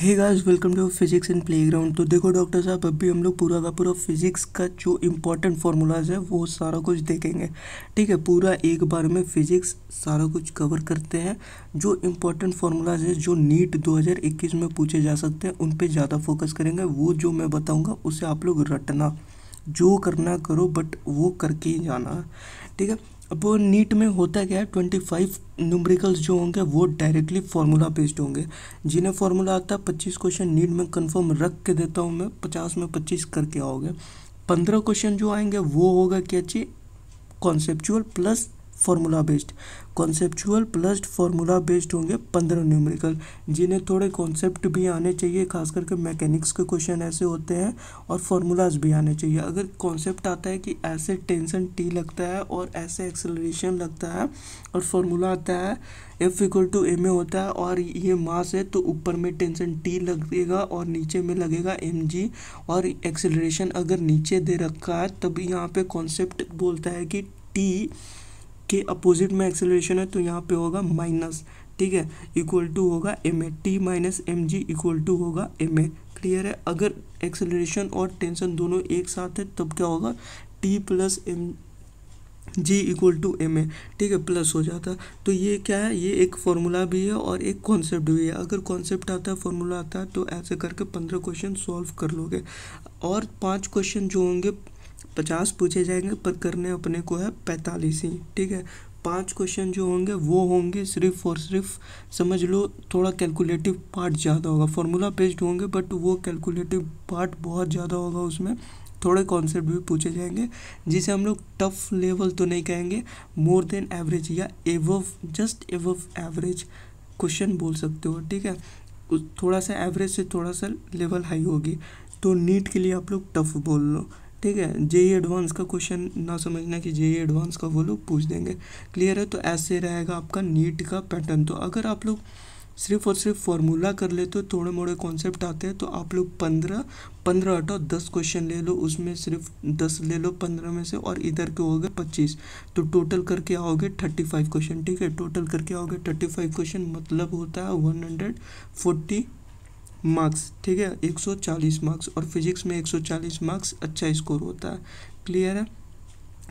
Hey guys welcome to physics in playground तो देखो doctor साहब अभी हम लोग पूरा का पूरा फिजिक्स का जो इम्पोर्टेंट फार्मूलाज है वो सारा कुछ देखेंगे ठीक है पूरा एक बार में फिजिक्स सारा कुछ कवर करते हैं जो इम्पोर्टेंट फार्मूलाज है जो नीट 2021 में पूछे जा सकते हैं उन पे ज़्यादा फोकस करेंगे वो जो मैं बताऊँगा उसे आप लोग रटना जो करना करो बट वो करके ही जाना ठीक है अब नीट में होता क्या है ट्वेंटी फाइव न्यूमरिकल्स जो होंगे वो डायरेक्टली फार्मूला बेस्ड होंगे जिन्हें फार्मूला आता है पच्चीस क्वेश्चन नीट में कंफर्म रख के देता हूँ मैं पचास में पच्चीस करके आओगे पंद्रह क्वेश्चन जो आएंगे वो होगा क्या चाहिए conceptual plus formula based conceptual plus formula based होंगे पंद्रह न्यूमेरिकल जिन्हें थोड़े कॉन्सेप्ट भी आने चाहिए खास करके मैकेनिक्स के क्वेश्चन ऐसे होते हैं और फार्मूलाज भी आने चाहिए अगर कॉन्सेप्ट आता है कि ऐसे टेंशन टी लगता है और ऐसे एक्सेलरेशन लगता है और फार्मूला आता है F equal to M A होता है और ये मास है तो ऊपर में टेंशन टी लगेगा और नीचे में लगेगा एम जी और एक्सेलरेशन अगर नीचे दे रखा है तब यहाँ पे कॉन्सेप्ट बोलता है कि टी के अपोजिट में एक्सेलरेशन है तो यहाँ पे होगा माइनस ठीक है इक्वल टू होगा M A T minus M G equal to होगा एम ए क्लियर है अगर एक्सेलरेशन और टेंशन दोनों एक साथ है तब क्या होगा T plus M G equal to M A ठीक है प्लस हो जाता है तो ये क्या है ये एक फॉर्मूला भी है और एक कॉन्सेप्ट भी है अगर कॉन्सेप्ट आता है फॉर्मूला आता है तो ऐसे करके पंद्रह क्वेश्चन सॉल्व कर लोगे और पांच क्वेश्चन जो होंगे पचास पूछे जाएंगे पर करने अपने को है पैंतालीस ही ठीक है पांच क्वेश्चन जो होंगे वो होंगे सिर्फ और सिर्फ समझ लो थोड़ा कैलकुलेटिव पार्ट ज़्यादा होगा फार्मूला बेस्ड होंगे बट वो कैलकुलेटिव पार्ट बहुत ज़्यादा होगा उसमें थोड़े कॉन्सेप्ट भी पूछे जाएंगे जिसे हम लोग टफ लेवल तो नहीं कहेंगे मोर देन एवरेज या uh just uh average question बोल सकते हो ठीक है थोड़ा सा एवरेज से थोड़ा सा लेवल हाई होगी तो नीट के लिए आप लोग टफ बोल लो ठीक है जे एडवांस e का क्वेश्चन ना समझना कि जे एडवांस e का वो लोग पूछ देंगे क्लियर है तो ऐसे रहेगा आपका नीट का पैटर्न तो अगर आप लोग सिर्फ और सिर्फ फॉर्मूला कर लेते हो थोड़े मोड़े कॉन्सेप्ट आते हैं तो आप लोग पंद्रह पंद्रह हटाओ दस क्वेश्चन ले लो उसमें सिर्फ दस ले लो पंद्रह में से और इधर के हो गए पच्चीस तो टोटल करके आओगे थर्टी फाइव क्वेश्चन ठीक है टोटल करके आओगे थर्टी फाइव क्वेश्चन मतलब होता है वन हंड्रेड फोर्टी मार्क्स ठीक है 140 मार्क्स और फिजिक्स में 140 मार्क्स अच्छा स्कोर होता है क्लियर है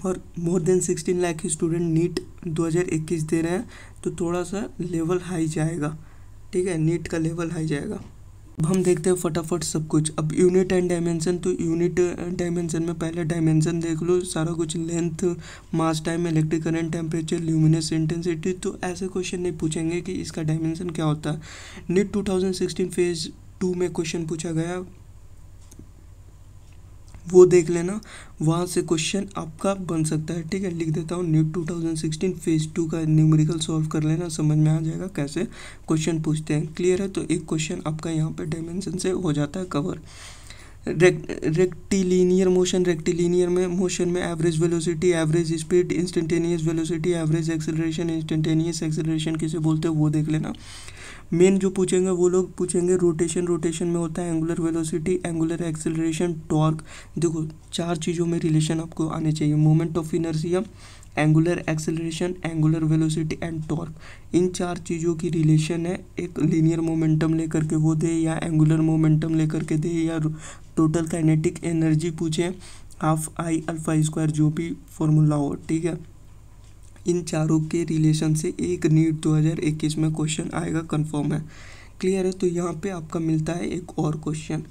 और more than 16 lakh student NEET 2021 दे रहे हैं तो थोड़ा सा लेवल हाई जाएगा ठीक है नीट का लेवल हाई जाएगा अब हम देखते हैं फटाफट सब कुछ अब यूनिट एंड डायमेंशन तो यूनिट डायमेंशन में पहले डायमेंशन देख लो सारा कुछ length mass time electric current temperature luminous intensity तो ऐसे क्वेश्चन नहीं पूछेंगे कि इसका डायमेंशन क्या होता है नीट 2016 फेज टू में क्वेश्चन पूछा गया वो देख लेना वहाँ से क्वेश्चन आपका बन सकता है ठीक है लिख देता हूँ न्यू 2016 फेज टू का न्यूमेरिकल सॉल्व कर लेना समझ में आ जाएगा कैसे क्वेश्चन पूछते हैं क्लियर है तो एक क्वेश्चन आपका यहाँ पे डायमेंशन से हो जाता है कवर रेक्टिलीनियर मोशन रेक्टिलीनियर में मोशन में average velocity average speed instantaneous velocity average acceleration instantaneous acceleration किसे बोलते हो वो देख लेना मेन जो पूछेंगे वो लोग पूछेंगे रोटेशन रोटेशन में होता है angular velocity angular acceleration torque देखो चार चीज़ों में रिलेशन आपको आने चाहिए moment of inertia angular acceleration angular velocity and torque इन चार चीज़ों की रिलेशन है एक लीनियर मोमेंटम लेकर के वो दे या एंगुलर मोमेंटम लेकर के दे या टोटल काइनेटिक एनर्जी पूछें हाफ आई अल्फा स्क्वायर जो भी फॉर्मूला हो ठीक है इन चारों के रिलेशन से एक नीट 2021 में क्वेश्चन आएगा कंफर्म है क्लियर है तो यहाँ पे आपका मिलता है एक और क्वेश्चन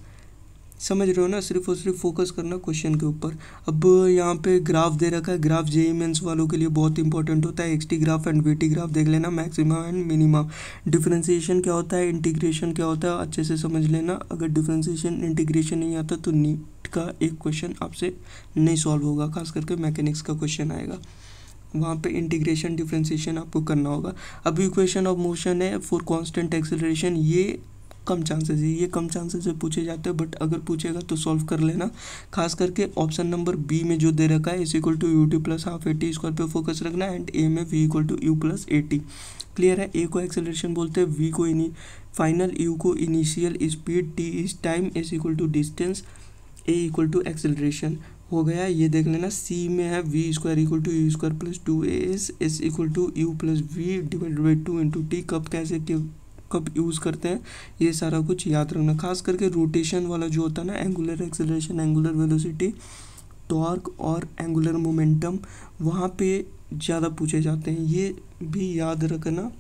समझ रहे हो ना सिर्फ और सिर्फ फोकस करना क्वेश्चन के ऊपर अब यहाँ पे ग्राफ दे रखा है ग्राफ जेई मेन्स वालों के लिए बहुत इंपॉर्टेंट होता है X T graph and V T graph देख लेना मैक्सिमम एंड मिनिमम डिफ्रेंसिएशन क्या होता है इंटीग्रेशन क्या होता है अच्छे से समझ लेना अगर डिफ्रेंसिएशन इंटीग्रेशन नहीं आता तो नीट का एक क्वेश्चन आपसे नहीं सॉल्व होगा खास करके मैकेनिक्स का क्वेश्चन आएगा वहाँ पे इंटीग्रेशन डिफ्रेंसीशन आपको करना होगा अब इक्वेशन ऑफ मोशन है फॉर कांस्टेंट एक्सेलरेशन ये कम चांसेस है ये कम चांसेस से पूछे जाते हैं बट अगर पूछेगा तो सॉल्व कर लेना खास करके ऑप्शन नंबर बी में जो दे रखा है इस equal to U T plus half A T square पे फोकस रखना एंड ए में V equal to U plus A T clear है ए को एक्सेलरेशन बोलते हैं वी को इनी फाइनल यू को initial speed T is time is equal to distance A equal to acceleration हो गया ये देख लेना सी में है V square equal to U square plus two A S S equal to U plus V divided by two into T कब कैसे कब यूज़ करते हैं ये सारा कुछ याद रखना खास करके रोटेशन वाला जो होता है ना angular acceleration angular velocity torque और एंगुलर मोमेंटम वहाँ पे ज़्यादा पूछे जाते हैं ये भी याद रखना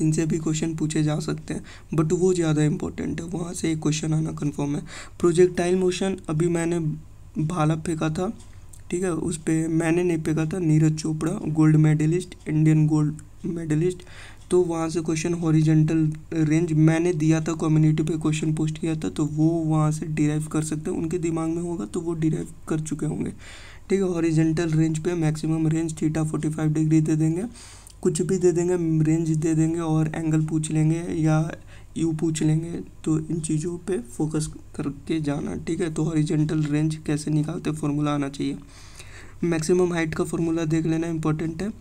इनसे भी क्वेश्चन पूछे जा सकते हैं बट वो ज़्यादा इंपॉर्टेंट है वहाँ से एक क्वेश्चन आना कन्फर्म है प्रोजेक्टाइल मोशन अभी मैंने भाला फेंका था ठीक है उस पर मैंने नहीं फेंका था Neeraj Chopra gold medalist Indian gold medalist तो वहाँ से क्वेश्चन हॉरिजेंटल रेंज मैंने दिया था कम्युनिटी पे क्वेश्चन पोस्ट किया था तो वो वहाँ से डिराइव कर सकते हैं उनके दिमाग में होगा तो वो डिराइव कर चुके होंगे ठीक है हॉरिजेंटल रेंज पे maximum range theta forty five degree दे देंगे कुछ भी दे देंगे रेंज दे देंगे और एंगल पूछ लेंगे या यू पूछ लेंगे तो इन चीज़ों पे फोकस करके जाना ठीक है तो हॉरिजेंटल रेंज कैसे निकालते फॉर्मूला आना चाहिए मैक्सिमम हाइट का फॉर्मूला देख लेना इंपॉर्टेंट है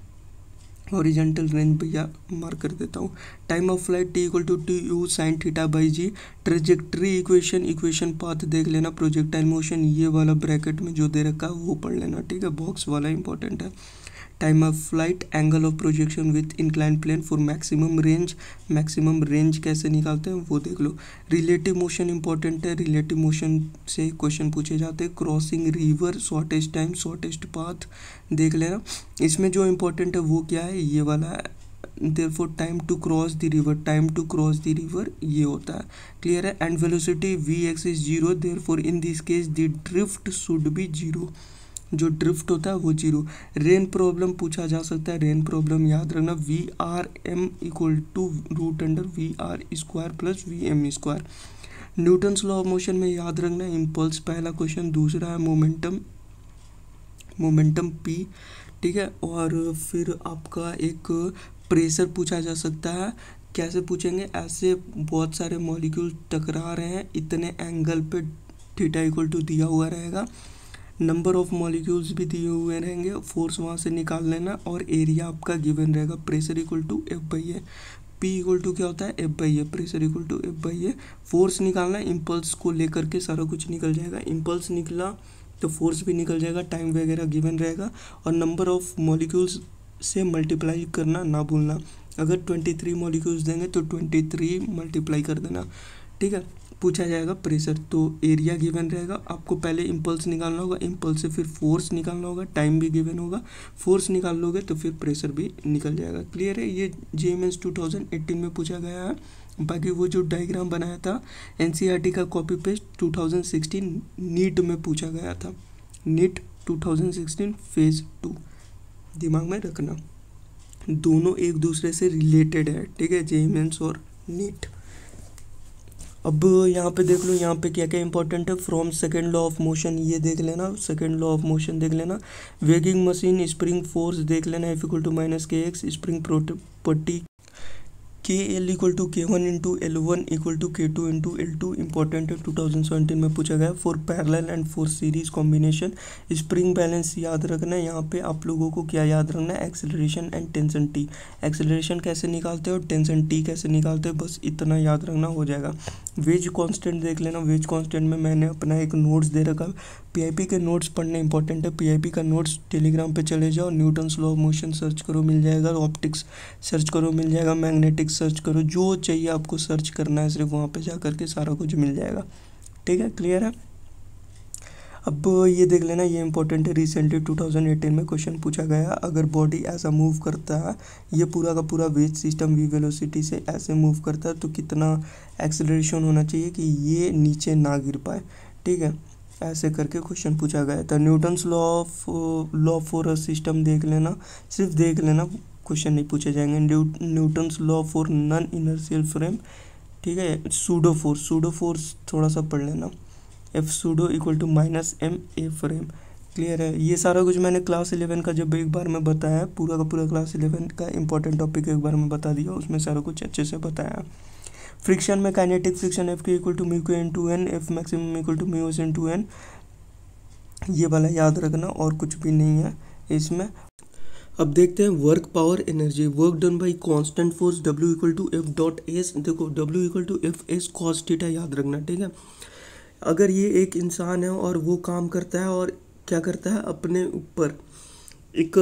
ऑरिजेंटल रेंज भैया मार्क कर देता हूँ time of flight T equal to T U sine theta by G trajectory equation equation path देख लेना प्रोजेक्टाइल मोशन ये वाला ब्रैकेट में जो दे रखा है वो पढ़ लेना ठीक है बॉक्स वाला इंपॉर्टेंट है time of flight angle of projection with incline plane for maximum range maximum range कैसे निकालते हैं वो देख लो रिलेटिव मोशन इंपॉर्टेंट है रिलेटिव मोशन से क्वेश्चन पूछे जाते हैं crossing river shortest time shortest path देख लेना इसमें जो इंपॉर्टेंट है वो क्या है ये वाला है therefore time to cross the river time to cross the river ये होता है क्लियर है and velocity V X is zero therefore इन this case the drift should be zero जो ड्रिफ्ट होता है वो जीरो रेन प्रॉब्लम पूछा जा सकता है रेन प्रॉब्लम याद रखना V are M equal to root under V R square plus V M square Newton's law of motion में याद रखना इम्पल्स पहला क्वेश्चन दूसरा है मोमेंटम मोमेंटम पी ठीक है और फिर आपका एक प्रेशर पूछा जा सकता है कैसे पूछेंगे ऐसे बहुत सारे मॉलिक्यूल टकरा रहे हैं इतने एंगल पे थीटा इक्वल टू दिया हुआ रहेगा नंबर ऑफ मॉलिक्यूल्स भी दिए हुए रहेंगे फोर्स वहाँ से निकाल लेना और एरिया आपका गिवन रहेगा pressure equal to F by A P equal to क्या होता है F by A pressure equal to F by A force निकालना इम्पल्स को लेकर के सारा कुछ निकल जाएगा इम्पल्स निकला तो फोर्स भी निकल जाएगा टाइम वगैरह गिवन रहेगा और नंबर ऑफ मॉलिक्यूल्स से मल्टीप्लाई करना ना भूलना अगर ट्वेंटी थ्री मॉलिक्यूल्स देंगे तो ट्वेंटी थ्री मल्टीप्लाई कर देना ठीक है पूछा जाएगा प्रेशर तो एरिया गिवन रहेगा आपको पहले इम्पल्स निकालना होगा इम्पल्स से फिर फोर्स निकालना होगा टाइम भी गिवन होगा फोर्स निकाल लोगे तो फिर प्रेशर भी निकल जाएगा क्लियर है ये J M two thousand eighteen में पूछा गया है बाकी वो जो डायग्राम बनाया था एन e का कॉपी पेस्ट सिक्सटीन नीट में पूछा गया था नीट 2016 फेज़ टू दिमाग में रखना दोनों एक दूसरे से रिलेटेड है ठीक है जे और नीट अब यहाँ पे देख लो यहाँ पे क्या क्या इंपॉर्टेंट है from second law of motion ये देख लेना सेकेंड लॉ ऑफ मोशन देख लेना वेगिंग मशीन स्प्रिंग फोर्स देख लेना F equal to minus K X spring प्रोटी K L equal to K one into L one equal to K two into L two important है two thousand seventeen में पूछा गया for parallel and for series combination spring balance याद रखना है यहाँ पे आप लोगों को क्या याद रखना है acceleration and tension T acceleration कैसे निकालते हैं और टेंशन टी कैसे निकालते हैं बस इतना याद रखना हो जाएगा वेज कॉन्स्टेंट देख लेना वेज कॉन्स्टेंट में मैंने अपना एक नोट्स दे रखा पीआईपी के नोट्स पढ़ने इंपॉर्टेंट है पीआईपी का नोट्स टेलीग्राम पे चले जाओ Newton law of motion search करो मिल जाएगा ऑप्टिक्स सर्च करो मिल जाएगा मैग्नेटिक्स सर्च करो जो चाहिए आपको सर्च करना है सिर्फ वहाँ पे जा करके सारा कुछ मिल जाएगा ठीक है क्लियर है अब ये देख लेना ये इंपॉर्टेंट है रिसेंटली 2018 में क्वेश्चन पूछा गया अगर बॉडी ऐसा मूव करता है ये पूरा का पूरा वेज सिस्टम वी वेलोसिटी से ऐसे मूव करता है तो कितना एक्सलेशन होना चाहिए कि ये नीचे ना गिर पाए ठीक है ऐसे करके क्वेश्चन पूछा गया था Newton's law of law for a system देख लेना सिर्फ देख लेना क्वेश्चन नहीं पूछे जाएंगे Newton's law for non inertial frame ठीक है सूडो फोर्स सूडो फोर्स थोड़ा सा पढ़ लेना F pseudo equal to minus M A frame clear है ये सारा कुछ मैंने क्लास इलेवन का जब एक बार में बताया पूरा का पूरा क्लास इलेवन का इंपॉर्टेंट टॉपिक एक बार में बता दिया उसमें सारा कुछ अच्छे से बताया फ्रिक्शन में kinetic friction F K equal to mu को N two N F maximum equal to मी ओस एन टू एन ये वाला याद रखना और कुछ भी नहीं है इसमें अब देखते हैं work power energy work done by constant force W equal to F dot S देखो W equal to F S cos theta याद रखना ठीक है अगर ये एक इंसान है और वो काम करता है और क्या करता है अपने ऊपर एक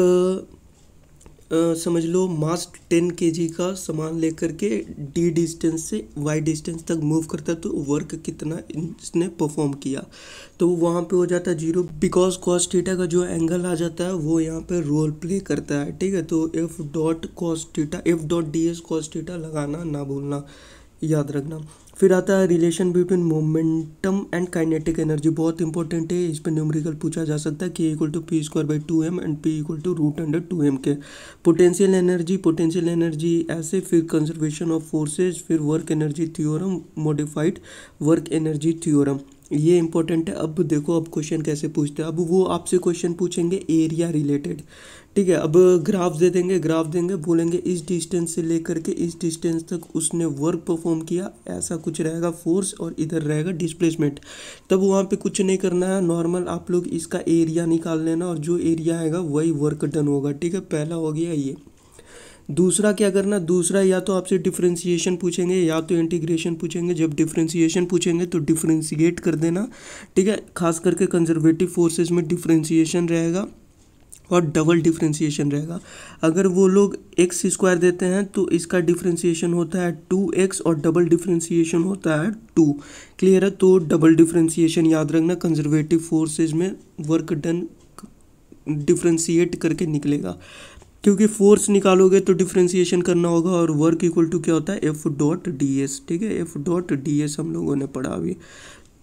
समझ लो मास टेन के का सामान लेकर के डी डिस्टेंस से वाई डिस्टेंस तक मूव करता है तो वर्क कितना इसने परफॉर्म किया तो वहाँ पे हो जाता है जीरो बिकॉज कॉस थीटा का जो एंगल आ जाता है वो यहाँ पे रोल प्ले करता है ठीक है तो F dot cos theta F dot D S cos theta लगाना ना भूलना याद रखना फिर आता है relation between momentum and kinetic energy बहुत इंपॉर्टेंट है इस पर न्यूमरिकल पूछा जा सकता है K equal to P square by two M and P equal to root under two M K potential energy potential energy ऐसे फिर कंजर्वेशन ऑफ फोर्सेज फिर work energy theorem modified work energy theorem ये important है अब देखो अब question कैसे पूछते हैं अब वो आपसे क्वेश्चन पूछेंगे एरिया रिलेटेड ठीक है अब ग्राफ दे देंगे ग्राफ देंगे बोलेंगे इस डिस्टेंस से लेकर के इस डिस्टेंस तक उसने वर्क परफॉर्म किया ऐसा कुछ रहेगा फोर्स और इधर रहेगा डिस्प्लेसमेंट तब वहाँ पे कुछ नहीं करना है नॉर्मल आप लोग इसका एरिया निकाल लेना और जो एरिया आएगा वही वर्क डन होगा ठीक है पहला हो गया ये दूसरा क्या करना दूसरा या तो आपसे डिफ्रेंसीशन पूछेंगे या तो इंटीग्रेशन पूछेंगे जब डिफ्रेंसीशन पूछेंगे तो डिफ्रेंसीट कर देना ठीक है खास करके कंजर्वेटिव फोर्सेज में डिफ्रेंसीशन रहेगा और डबल डिफ्रेंसीशन रहेगा अगर वो लोग एक्स स्क्वायर देते हैं तो इसका डिफ्रेंसीशन होता है टू एक्स और डबल डिफ्रेंसीशन होता है टू क्लियर है तो डबल डिफ्रेंसीशन याद रखना कंजर्वेटिव फोर्सेज में वर्क डन डिफ्रेंसीट करके निकलेगा क्योंकि फोर्स निकालोगे तो डिफ्रेंसीशन करना होगा और वर्क इक्वल टू क्या होता है एफ डॉट डी एस ठीक है एफ डॉट डी एस हम लोगों ने पढ़ा अभी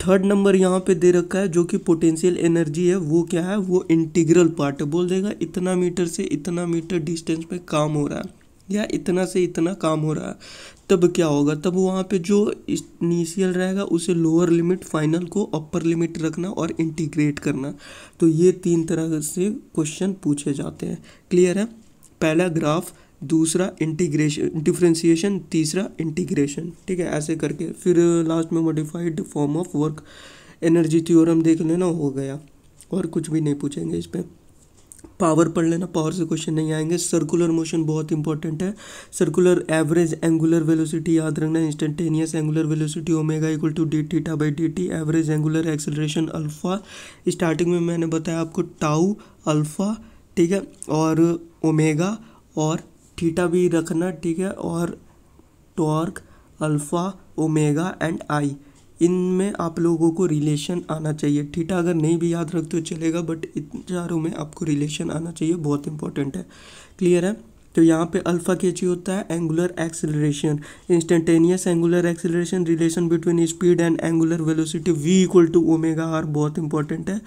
थर्ड नंबर यहाँ पे दे रखा है जो कि पोटेंशियल एनर्जी है वो क्या है वो इंटीग्रल पार्ट है बोल देगा इतना मीटर से इतना मीटर डिस्टेंस पे काम हो रहा है या इतना से इतना काम हो रहा है तब क्या होगा तब वहाँ पे जो इनिशियल रहेगा उसे लोअर लिमिट फाइनल को अपर लिमिट रखना और इंटीग्रेट करना तो ये तीन तरह से क्वेश्चन पूछे जाते हैं क्लियर है पहला ग्राफ दूसरा इंटीग्रेशन डिफ्रेंसीशन तीसरा इंटीग्रेशन ठीक है ऐसे करके फिर लास्ट में modified form of work energy theorem देख लेना हो गया और कुछ भी नहीं पूछेंगे इस पर पावर पढ़ लेना पावर से क्वेश्चन नहीं आएंगे सर्कुलर मोशन बहुत इंपॉर्टेंट है सर्कुलर एवरेज एंगुलर वेलोसिटी याद रखना instantaneous angular velocity omega equal to D theta by D T average angular acceleration alpha starting में मैंने बताया आपको टाउ अल्फ़ा ठीक है और ओमेगा और थीटा भी रखना ठीक है और torque alpha omega and I इनमें आप लोगों को रिलेशन आना चाहिए थीटा अगर नहीं भी याद रखते हो चलेगा बट इन चारों में आपको रिलेशन आना चाहिए बहुत इंपॉर्टेंट है क्लियर है तो यहाँ पे अल्फा के ची होता है angular acceleration instantaneous angular acceleration relation between speed and angular velocity V equal to omega R बहुत इंपॉर्टेंट है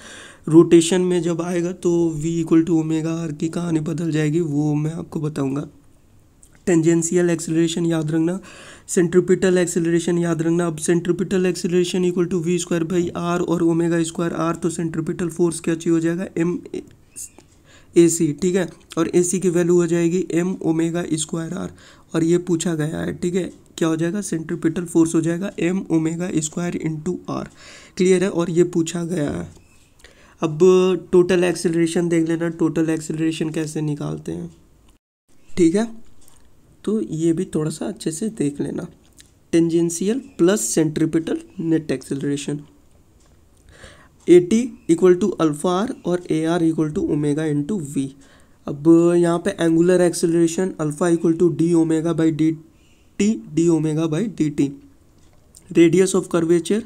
रोटेशन में जब आएगा तो V equal to omega R की कहानी बदल जाएगी वो मैं आपको बताऊँगा टेंजेंशियल एक्सेलरेशन याद रखना सेंट्रिपिटल एक्सेलरेशन याद रखना अब centripetal acceleration equal to V square by R और ओमेगा स्क्वायर आर तो सेंट्रिपिटल फोर्स क्या चाहिए हो जाएगा एम ए सी ठीक है और ए सी की वैल्यू हो जाएगी एम ओमेगा स्क्वायर आर और ये पूछा गया है ठीक है क्या हो जाएगा सेंट्रिपिटल फोर्स हो जाएगा M omega square into R clear है और ये पूछा गया है अब टोटल एक्सेलरेशन देख लेना टोटल एक्सेलरेशन कैसे निकालते हैं ठीक है तो ये भी थोड़ा सा अच्छे से देख लेना tangential plus centripetal net acceleration A T equal to alpha R और A R equal to omega into V अब यहाँ पे angular acceleration alpha equal to D omega by D T D omega by D T radius of curvature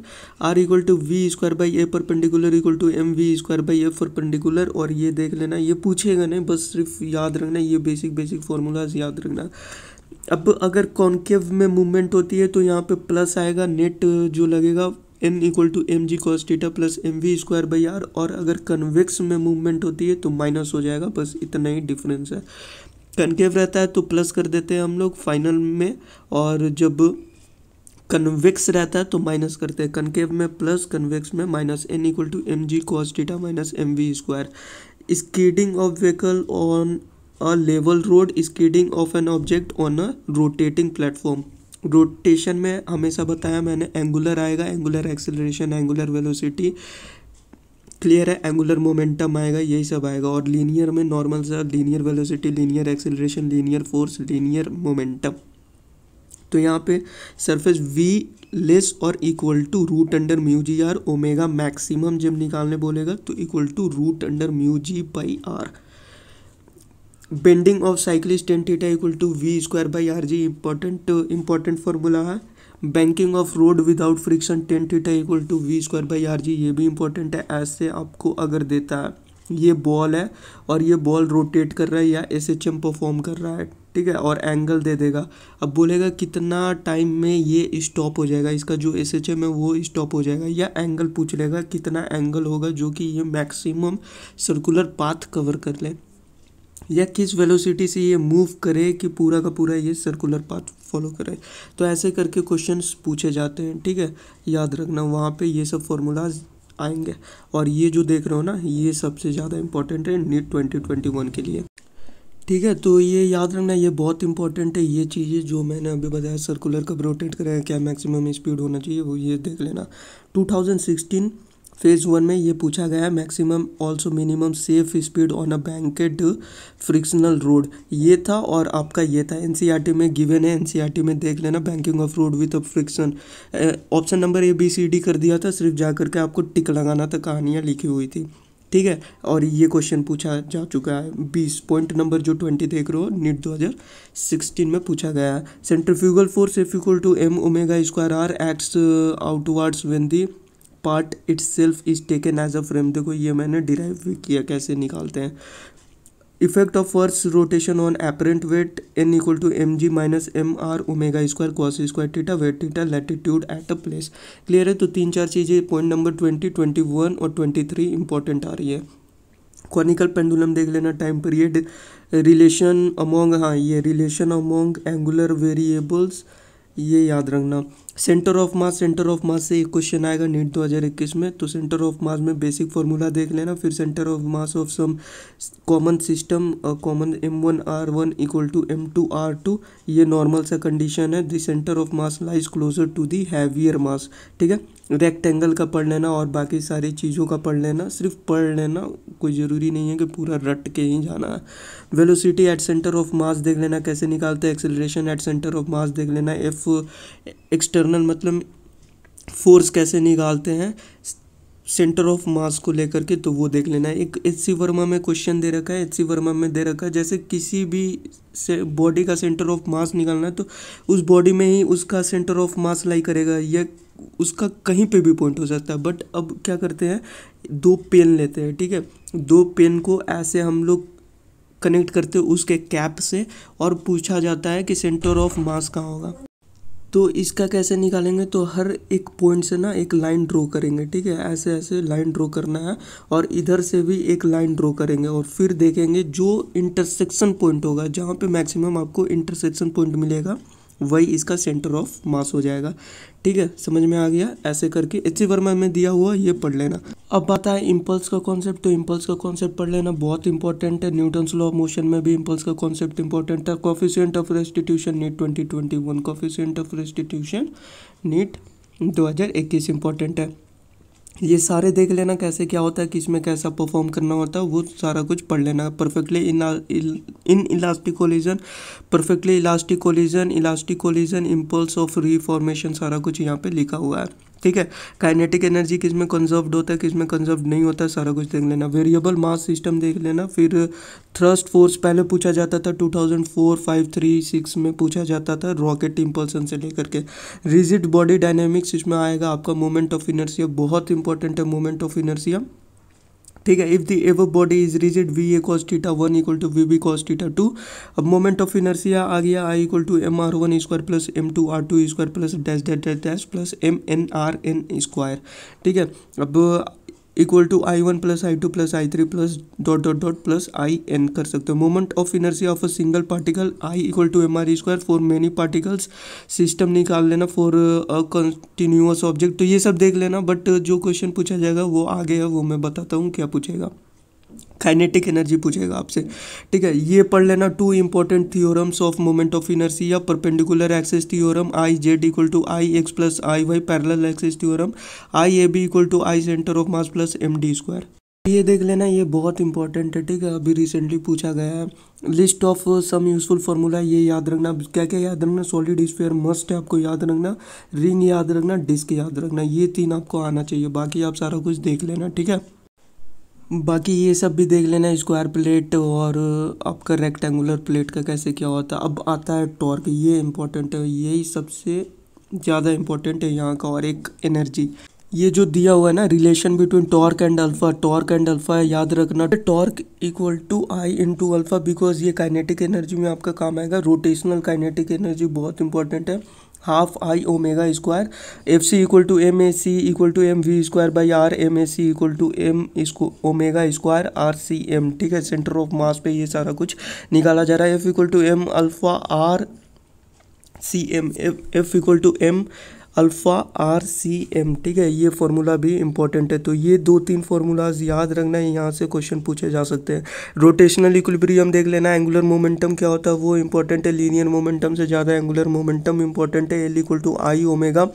R equal to V square by A perpendicular equal to M V square by A perpendicular और ये देख लेना ये पूछेगा नहीं बस सिर्फ याद रखना ये बेसिक बेसिक फॉर्मूलाज याद रखना अब अगर कॉन्केव में मूवमेंट होती है तो यहाँ पे प्लस आएगा नेट जो लगेगा N equal to M G cos theta plus M V square by R और अगर कन्वेक्स में मूवमेंट होती है तो माइनस हो जाएगा बस इतना ही डिफरेंस है कनकेव रहता है तो प्लस कर देते हैं हम लोग फाइनल में और जब कन्वेक्स रहता है तो माइनस करते हैं कनकेव में प्लस कन्वेक्स में minus N equal to M G cos theta minus M V square skidding of vehicle on a level road skidding of an object on a rotating platform rotation में हमेशा बताया मैंने angular आएगा angular acceleration angular velocity clear है angular momentum आएगा यही सब आएगा और लीनियर में normal sir linear velocity linear acceleration linear force linear momentum तो यहाँ पे सरफेस वी लेस और equal to root under mu G R omega maximum जब निकालने बोलेगा तो equal to root under mu G by R bending of cyclist tan equal to V square by R G important important formula है banking of road without friction tan equal to V square by R G ये भी important है ऐसे आपको अगर देता है ये बॉल है और ये बॉल रोटेट कर रहा है या एस एच एम परफॉर्म कर रहा है ठीक है और एंगल दे देगा अब बोलेगा कितना टाइम में ये स्टॉप हो जाएगा इसका जो एस एच एम है वो स्टॉप हो जाएगा या एंगल पूछ लेगा कितना एंगल होगा जो कि ये मैक्सिमम सर्कुलर पाथ कवर कर ले या किस वेलोसिटी से ये मूव करे कि पूरा का पूरा ये सर्कुलर पाथ फॉलो करे तो ऐसे करके क्वेश्चंस पूछे जाते हैं ठीक है याद रखना वहाँ पे ये सब फॉर्मूलाज आएंगे और ये जो देख रहे हो ना ये सबसे ज़्यादा इम्पोर्टेंट है नीट ट्वेंटी ट्वेंटी वन के लिए ठीक है तो ये याद रखना ये बहुत इंपॉर्टेंट है ये चीज़ें जो मैंने अभी बताया सर्कुलर कब रोटेट करें क्या मैक्सिमम स्पीड होना चाहिए वो ये देख लेना टू फेज़ वन में ये पूछा गया maximum also minimum safe speed on a banked frictional road ये था और आपका ये था एन e में गिवन है एन e में देख लेना banking of road with a friction option number A B C D कर दिया था सिर्फ जा करके आपको टिक लगाना था कहानियाँ लिखी हुई थी ठीक है और ये क्वेश्चन पूछा जा चुका है बीस पॉइंट नंबर जो ट्वेंटी देख रहे हो नीट दो हज़ार सिक्सटीन में पूछा गया है centrifugal force if equal to M omega square R acts outwards when the part itself is taken as a frame देखो ये मैंने डिराइव भी किया कैसे निकालते हैं effect of first rotation on apparent weight N equal to M G minus M R omega square cos square theta weight theta latitude at a place clear है तो तीन चार चीज़ें point number twenty twenty one और twenty three important आ रही है conical pendulum देख लेना टाइम पीरियड रिलेशन अमोंग हाँ ये रिलेशन अमोंग एंगुलर वेरिएबल्स ये याद रखना centre of mass centre of mass से एक क्वेश्चन आएगा नीट 2021 में तो सेंटर ऑफ मास में बेसिक फॉर्मूला देख लेना फिर centre of mass of some common system common M one R one equal to M two R two ये नॉर्मल सा कंडीशन है the centre of mass lies closer to the heavier mass ठीक है rectangle का पढ़ लेना और बाकी सारी चीज़ों का पढ़ लेना सिर्फ पढ़ लेना कोई ज़रूरी नहीं है कि पूरा रट के ही जाना है velocity at centre of mass देख लेना कैसे निकालते हैं acceleration at centre of mass देख लेना एफ एक्सटर्नल मतलब फोर्स कैसे निकालते हैं सेंटर ऑफ मास को लेकर के तो वो देख लेना है एक एच सी वर्मा में क्वेश्चन दे रखा है एच सी वर्मा में दे रखा है जैसे किसी भी से बॉडी का सेंटर ऑफ मास निकालना है तो उस बॉडी में ही उसका सेंटर ऑफ मास लाई करेगा यह उसका कहीं पे भी पॉइंट हो सकता है बट अब क्या करते हैं दो पेन लेते हैं ठीक है दो पेन को ऐसे हम लोग कनेक्ट करते हैं उसके कैप से और पूछा जाता है कि सेंटर ऑफ मास कहाँ होगा तो इसका कैसे निकालेंगे तो हर एक पॉइंट से ना एक लाइन ड्रॉ करेंगे ठीक है ऐसे ऐसे लाइन ड्रॉ करना है और इधर से भी एक लाइन ड्रॉ करेंगे और फिर देखेंगे जो इंटरसेक्शन पॉइंट होगा जहाँ पे मैक्सिमम आपको इंटरसेक्शन पॉइंट मिलेगा वही इसका सेंटर ऑफ मास हो जाएगा ठीक है समझ में आ गया ऐसे करके एच सी वर्मा में दिया हुआ ये पढ़ लेना अब बात है इम्पल्स का कॉन्सेप्ट तो इम्पल्स का कॉन्सेप्ट पढ़ लेना बहुत इंपॉर्टेंट है न्यूटन लॉ ऑफ मोशन में भी इम्पल्स का कॉन्सेप्ट इंपॉर्टेंट है coefficient of restitution NEET twenty twenty one of restitution NEET दो हज़ार इक्कीस इंपॉर्टेंट है ये सारे देख लेना कैसे क्या होता है किस में कैसा परफॉर्म करना होता है वो सारा कुछ पढ़ लेना perfectly inelastic collision perfectly elastic collision elastic collision impulse of reformation सारा कुछ यहाँ पे लिखा हुआ है ठीक है काइनेटिक एनर्जी किस में कंजर्व होता है किस में कंजर्व नहीं होता सारा कुछ देख लेना वेरिएबल मास सिस्टम देख लेना फिर थ्रस्ट फोर्स पहले पूछा जाता था 2004 5 3 सिक्स में पूछा जाता था रॉकेट इम्पल्सन से लेकर के रिजिड बॉडी डायनेमिक्स इसमें आएगा आपका मोमेंट ऑफ इनर्सिया बहुत इंपॉर्टेंट है मोमेंट ऑफ इनर्सिया ठीक है इफ दी एव body is rigid V A cos theta one equal to V B cos theta two अब मोमेंट ऑफ इनर्सिया आ गया I equal to M R one square plus M two R two square plus dash dash dash dash plus M N R N square ठीक है अब equal to I one plus I two plus I three plus dot dot dot plus I N कर सकते हो moment of inertia of a single particle I equal to M R square for many particles system निकाल लेना for a continuous object तो ये सब देख लेना बट uh, जो क्वेश्चन पूछा जाएगा वो आगे है वो मैं बताता हूँ क्या पूछेगा काइनेटिक एनर्जी पूछेगा आपसे ठीक है ये पढ़ लेना two important theorems of moment of या perpendicular axis theorem I Z equal to I X plus I Y parallel axis theorem I A B equal to I centre of mass plus M D square ये देख लेना ये बहुत important है ठीक है अभी रिसेंटली पूछा गया है list of some useful formula ये याद रखना क्या क्या याद रखना सॉलिड स्फेयर मस्ट है आपको याद रखना रिंग याद रखना डिस्क याद रखना ये तीन आपको आना चाहिए बाकी आप सारा कुछ देख लेना ठीक है बाकी ये सब भी देख लेना स्क्वायर प्लेट और आपका रेक्टेंगुलर प्लेट का कैसे क्या होता है अब आता है टॉर्क ये इम्पोर्टेंट है यही सबसे ज़्यादा इम्पोर्टेंट है यहाँ का और एक एनर्जी ये जो दिया हुआ है ना relation between torque and alpha torque and alpha है याद रखना torque equal to I into alpha because ये काइनेटिक एनर्जी में आपका काम आएगा रोटेशनल काइनेटिक एनर्जी बहुत इंपॉर्टेंट है half I omega square F C equal to M A C equal to M V square by R M A C equal to M omega square R C M ठीक है centre of मास पे ये सारा कुछ निकाला जा रहा है F equal to M alpha R C M F equal to M alpha R C M ठीक है ये फार्मूला भी इंपॉर्टेंट है तो ये दो तीन फार्मूलाज याद रखना है यहाँ से क्वेश्चन पूछे जा सकते हैं रोटेशनल इक्विलिब्रियम देख लेना एंगुलर मोमेंटम क्या होता है वो इंपॉर्टेंट है लीनियर मोमेंटम से ज़्यादा एंगुलर मोमेंटम इंपॉर्टेंट है L equal to I omega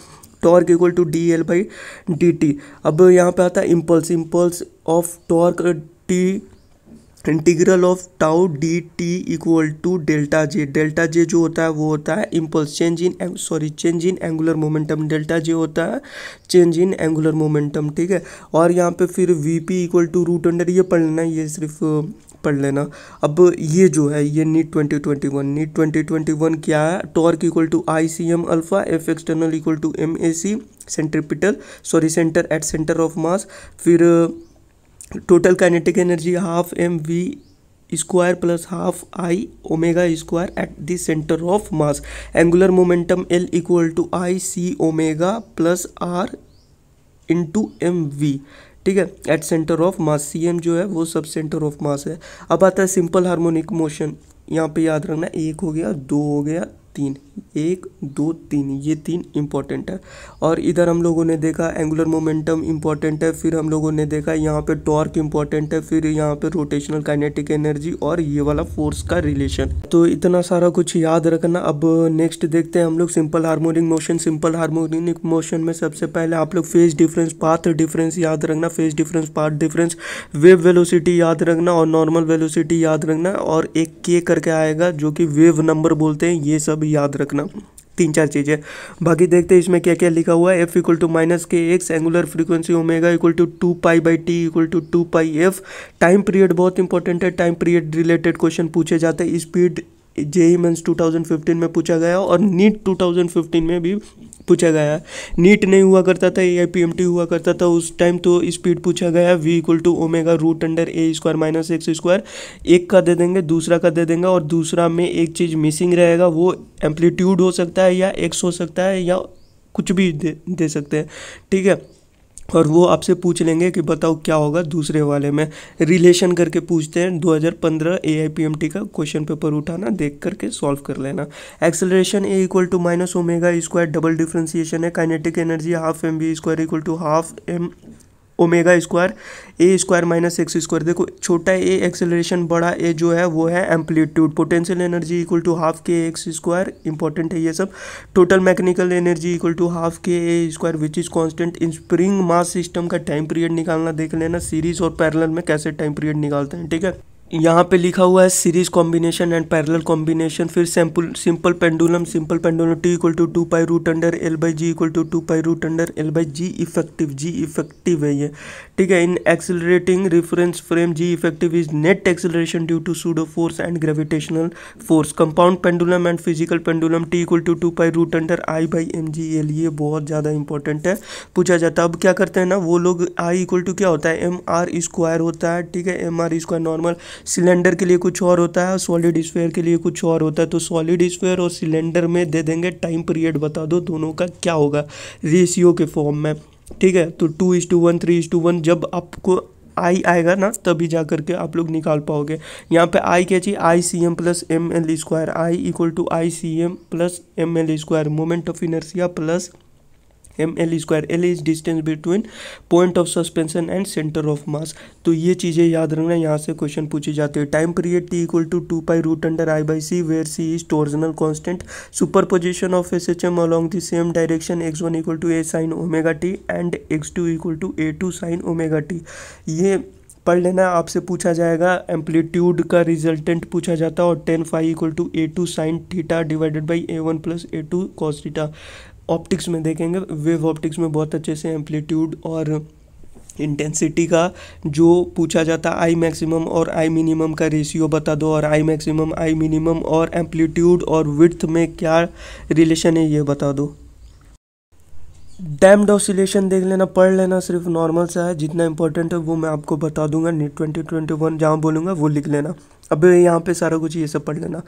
torque equal to D L by D T अब यहाँ पे आता है impulse impulse of torque T integral of tau D T equal to delta J delta J जो होता है वो होता है impulse change in sorry change in angular momentum delta J होता है चेंज इन एंगुलर मोमेंटम ठीक है और यहाँ पे फिर V P equal to root under ये पढ़ लेना ये सिर्फ पढ़ लेना अब ये जो है ये NEET twenty twenty one NEET twenty twenty one क्या है torque equal to I C M alpha F external equal to M A C centripetal sorry centre at centre of mass फिर uh, total kinetic energy half M V square plus half I omega square at the centre of mass angular momentum L equal to I C omega plus R into M V ठीक है eight centre of mass C M जो है वो sub centre of मास है अब आता है simple harmonic motion यहाँ पे याद रखना एक हो गया दो हो गया तीन एक दो तीन ये तीन इम्पॉर्टेंट है और इधर हम लोगों ने देखा एंगुलर मोमेंटम इम्पॉर्टेंट है फिर हम लोगों ने देखा यहाँ पे टॉर्क इम्पॉर्टेंट है फिर यहाँ पे रोटेशनल काइनेटिक एनर्जी और ये वाला फोर्स का रिलेशन तो इतना सारा कुछ याद रखना अब नेक्स्ट देखते हैं हम लोग simple harmonic motion simple harmonic motion में सबसे पहले आप लोग फेस डिफरेंस पाथ डिफरेंस याद रखना phase difference path difference wave velocity याद रखना और नॉर्मल वेलोसिटी याद रखना और एक के करके आएगा जो कि वेव नंबर बोलते हैं ये सब सब याद रखना तीन चार चीज़ें बाकी देखते हैं इसमें क्या क्या लिखा हुआ है F equal to minus K X angular frequency omega equal to two pi by T equal to two pi F time period बहुत इंपॉर्टेंट है टाइम पीरियड रिलेटेड क्वेश्चन पूछे जाते हैं स्पीड जेई मेंस 2015 में पूछा गया और नीट 2015 में भी पूछा गया नीट नहीं हुआ करता था ए आई हुआ करता था उस टाइम तो स्पीड पूछा गया V equal to omega root under A square minus X square एक का दे देंगे दूसरा का दे देंगे और दूसरा में एक चीज़ मिसिंग रहेगा वो एम्पलीट्यूड हो सकता है या एक्स हो सकता है या कुछ भी दे, दे सकते हैं ठीक है और वो आपसे पूछ लेंगे कि बताओ क्या होगा दूसरे वाले में रिलेशन करके पूछते हैं 2015 ए का क्वेश्चन पेपर उठाना देख करके सॉल्व कर लेना acceleration A equal to minus omega square double differentiation है kinetic energy half M B square equal to half M omega square A square minus X square देखो छोटा ए एक्सेलरेशन बड़ा ए जो है वो है amplitude potential energy equal to half K X square important है ये सब total mechanical energy equal to half K A square which is constant in spring mass system का टाइम पीरियड निकालना देख लेना सीरीज और पैरल में कैसे टाइम पीरियड निकालते हैं ठीक है यहाँ पे लिखा हुआ है series combination and parallel combination फिर sample simple pendulum simple pendulum T equal to two pi root under L by G equal to two pi root under L by G effective G effective है ये ठीक है in accelerating reference frame G effective is net acceleration due to pseudo force and gravitational force compound pendulum and physical pendulum T equal to two pi root under I by M G L ये बहुत ज़्यादा important है पूछा जाता है अब क्या करते हैं ना वो लोग आई इक्वल टू क्या होता है एम आर स्क्वायर होता है ठीक है M R square normal cylinder के लिए कुछ और होता है और सॉलिड स्फेयर के लिए कुछ और होता है तो सॉलिड स्फेयर और सिलेंडर में दे देंगे टाइम पीरियड बता दो दोनों का क्या होगा रेशियो के फॉर्म में ठीक है तो two is two one three is two one जब आपको आई आएगा ना तभी जा करके आप लोग निकाल पाओगे यहाँ पे आई क्या चाहिए I C M plus M L square I equal to I C M plus M L square moment of inertia plus M L square L is distance between point of suspension and centre of mass तो ये चीज़ें याद रखना यहाँ से question पूछे जाते हैं time period T equal to two pi root under I by C where C is torsional constant superposition of S H M along the same direction X one equal to A sine omega T and X two equal to A two sine omega T ये पढ़ लेना आपसे पूछा जाएगा amplitude का resultant पूछा जाता है और tan phi equal to A two sine theta divided by A one plus A two cos theta optics में देखेंगे वेव ऑप्टिक्स में बहुत अच्छे से एम्पलीट्यूड और इंटेंसिटी का जो पूछा जाता है आई मैक्सिमम और आई मिनिमम का रेशियो बता दो और आई मैक्सिमम आई मिनिमम और एम्पलीट्यूड और विथ में क्या रिलेशन है ये बता दो डैम्ड ऑसिलेशन देख लेना पढ़ लेना सिर्फ नॉर्मल सा है जितना इंपॉर्टेंट है वो मैं आपको बता दूंगा नीट ट्वेंटी ट्वेंटी वन जहाँ बोलूँगा वो लिख लेना अब यहाँ पे सारा कुछ ये सब पढ़ लेना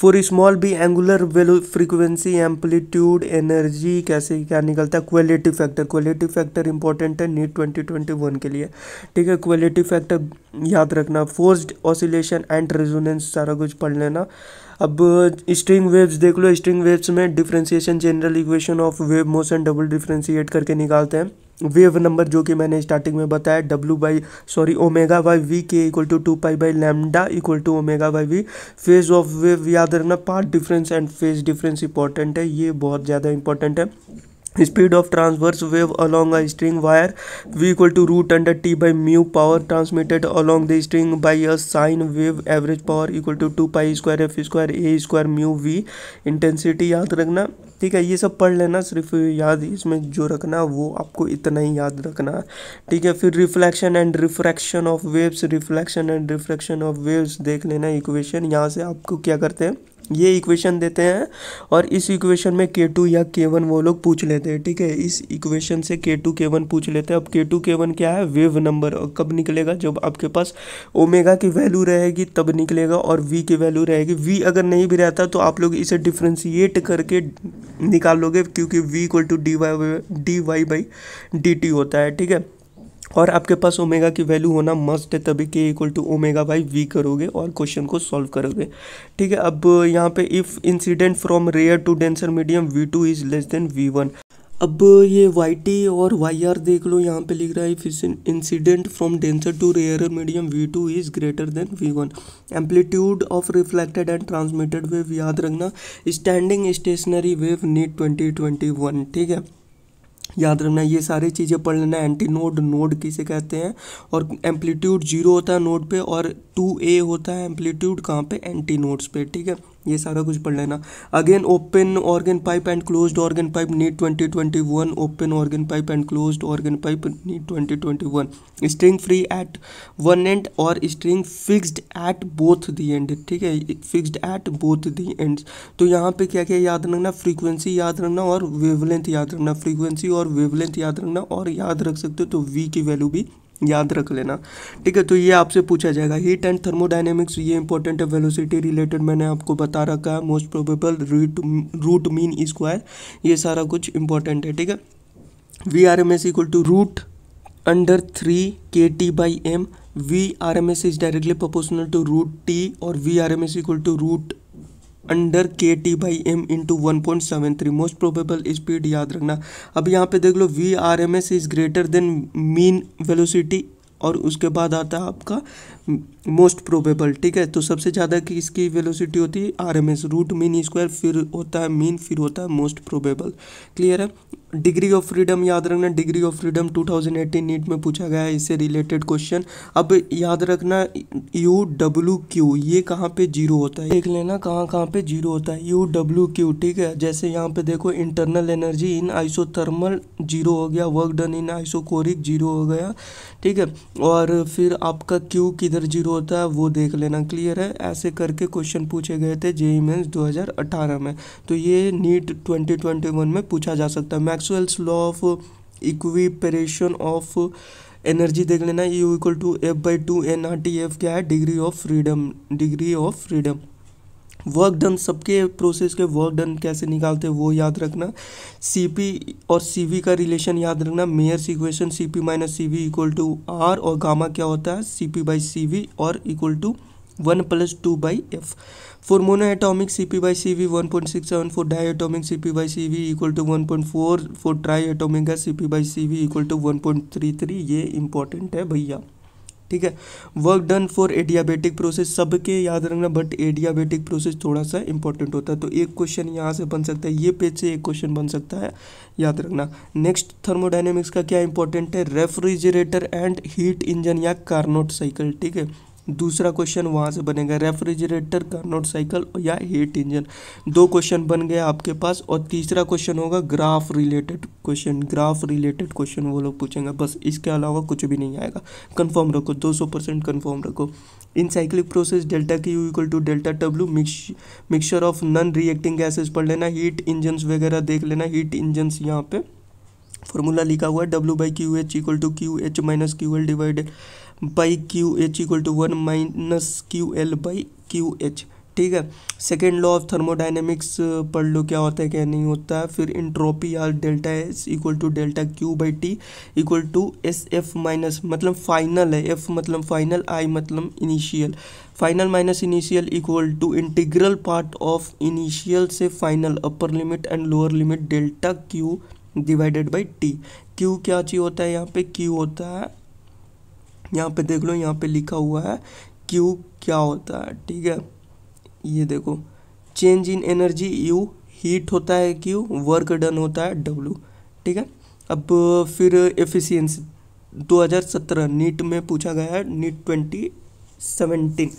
for small B angular velo frequency amplitude energy कैसे क्या निकलता है quality factor quality factor important है नीट ट्वेंटी ट्वेंटी वन के लिए ठीक है क्वालिटी फैक्टर याद रखना फोर्स्ड ऑसिलेशन एंड रेजोनेंस सारा कुछ पढ़ लेना अब स्ट्रिंग वेव्स देख लो स्ट्रिंग वेव्स में differentiation general equation of wave motion double differentiate करके निकालते हैं वेव नंबर जो कि मैंने स्टार्टिंग में बताया W by sorry omega by V K equal to two pi by lambda equal to omega by V phase of wave याद रखना path difference and phase difference important है ये बहुत ज़्यादा इंपॉर्टेंट है speed of transverse wave along a string wire V equal to root under T by mu power transmitted along the string by a sine wave average power equal to two pi square F square A square mu V intensity याद रखना ठीक है ये सब पढ़ लेना सिर्फ याद इसमें जो रखना वो आपको इतना ही याद रखना है ठीक है फिर reflection and refraction of waves reflection and refraction of waves देख लेना इक्वेशन यहाँ से आपको क्या करते हैं ये इक्वेशन देते हैं और इस इक्वेशन में के टू या के वन वो लोग पूछ लेते हैं ठीक है इस इक्वेशन से के टू के वन पूछ लेते हैं अब के टू के वन क्या है वेव नंबर कब निकलेगा जब आपके पास ओमेगा की वैल्यू रहेगी तब निकलेगा और वी की वैल्यू रहेगी वी अगर नहीं भी रहता तो आप लोग इसे डिफ्रेंशिएट करके निकालोगे क्योंकि V equal to D Y D Y by D T होता है ठीक है और आपके पास ओमेगा की वैल्यू होना मस्ट है तभी K equal to omega by V करोगे और क्वेश्चन को सॉल्व करोगे ठीक है अब यहाँ पे if incident from rare to denser medium V two is less than V one अब ये वाई टी और वाई आर देख लो यहाँ पे लिख रहा है if incident from denser to rare medium V two is greater than V one amplitude of reflected and transmitted wave याद रखना standing stationary wave NEET twenty twenty one ठीक है याद रखना ये सारी चीज़ें पढ़ लेना एंटी नोड नोड किसे कहते हैं और एम्पलीट्यूड जीरो होता है नोड पे और टू ए होता है एम्पलीट्यूड कहाँ पे एंटी नोड्स पे ठीक है ये सारा कुछ पढ़ लेना again open organ pipe and closed organ pipe NEET 2021 open organ pipe and closed organ pipe NEET 2021 string free at one end और string fixed at both the end ठीक है fixed at both the end तो यहाँ पे क्या क्या याद रखना फ्रीक्वेंसी याद रखना और वेवलेंथ याद रखना फ्रीक्वेंसी और वेवलेंथ याद रखना और याद रख सकते हो तो वी की वैल्यू भी याद रख लेना ठीक है तो ये आपसे पूछा जाएगा हीट एंड थर्मोडाइनेमिक्स ये इंपॉर्टेंट है वेलोसिटी रिलेटेड मैंने आपको बता रखा है most probable root root mean square ये सारा कुछ इंपॉर्टेंट है ठीक है V R M S equal to root under three K T by M V R M S is directly proportional to root T और V R M S equal to root under K T by M into one point seven three most probable speed याद रखना अब यहाँ पे देख लो V R M S is greater than mean velocity और उसके बाद आता है आपका मोस्ट प्रोबेबल ठीक है तो सबसे ज़्यादा की इसकी वेलोसिटी होती है R M S root mean square फिर होता है मीन फिर होता है मोस्ट प्रोबेबल क्लियर है डिग्री ऑफ फ्रीडम याद रखना डिग्री ऑफ फ्रीडम 2018 नीट में पूछा गया है इससे रिलेटेड क्वेश्चन अब याद रखना यू डब्ल्यू क्यू ये कहाँ पे जीरो होता है देख लेना कहाँ कहाँ पे जीरो होता है यू डब्ल्यू क्यू ठीक है जैसे यहाँ पे देखो internal energy in isothermal zero हो गया work done in isochoric zero हो गया ठीक है और फिर आपका क्यू किधर जीरो होता है वो देख लेना क्लियर है ऐसे करके क्वेश्चन पूछे गए थे जेई मेन्स दो में तो ये नीट ट्वेंटी में पूछा जा सकता है max Maxwell's law of equipartition of energy देख लेना U equal to F by two N R T F क्या है degree of freedom degree of freedom work done सबके प्रोसेस के वर्क डन कैसे निकालते हैं वो याद रखना सीपी और सीवी का रिलेशन याद रखना Mayer equation P minus C V equal to R और गामा क्या होता है C P by C V और equal to one plus two by F For monoatomic C 1.67 for diatomic V equal to 1.4 for triatomic C V equal to 1.33 ये important है भैया ठीक है work done for adiabatic process सबके याद रखना but adiabatic process थोड़ा सा इंपॉर्टेंट होता है तो एक क्वेश्चन यहाँ से बन सकता है ये पेज से एक क्वेश्चन बन सकता है याद रखना नेक्स्ट थर्मोडाइनमिक्स का क्या इंपॉर्टेंट है रेफ्रिजरेटर एंड हीट इंजन या कार्नोट साइकिल ठीक है दूसरा क्वेश्चन वहाँ से बनेगा रेफ्रिजरेटर कार्नोट साइकिल या हीट इंजन दो क्वेश्चन बन गए आपके पास और तीसरा क्वेश्चन होगा graph related question graph related question वो लोग पूछेंगे बस इसके अलावा कुछ भी नहीं आएगा कंफर्म रखो 200 परसेंट कन्फर्म रखो in cyclic process delta Q U equal to delta W mixture of non reacting gases पढ़ लेना हीट इंजन वगैरह देख लेना हीट इंजन यहाँ पे फॉर्मूला लिखा हुआ है W by Q H equal to Q H minus Q L divided by Q H equal to one minus Q L by Q H ठीक है सेकेंड लॉ ऑफ थर्मोडाइनमिक्स पढ़ लो क्या होता है क्या नहीं होता मतलब है फिर entropy or delta S equal to delta Q by T equal to S F minus मतलब फाइनल है एफ मतलब फाइनल आई मतलब initial final minus initial equal to integral part of initial से final upper limit and lower limit delta Q divided by T Q क्या चीज़ होता है यहाँ पे क्यू होता है यहाँ पे देख लो यहाँ पे लिखा हुआ है क्यू क्या होता है ठीक है ये देखो change in energy U heat होता है क्यू वर्क डन होता है डब्ल्यू ठीक है अब फिर एफिशिएंसी 2017 नीट में पूछा गया है नीट ट्वेंटी सेवेंटीन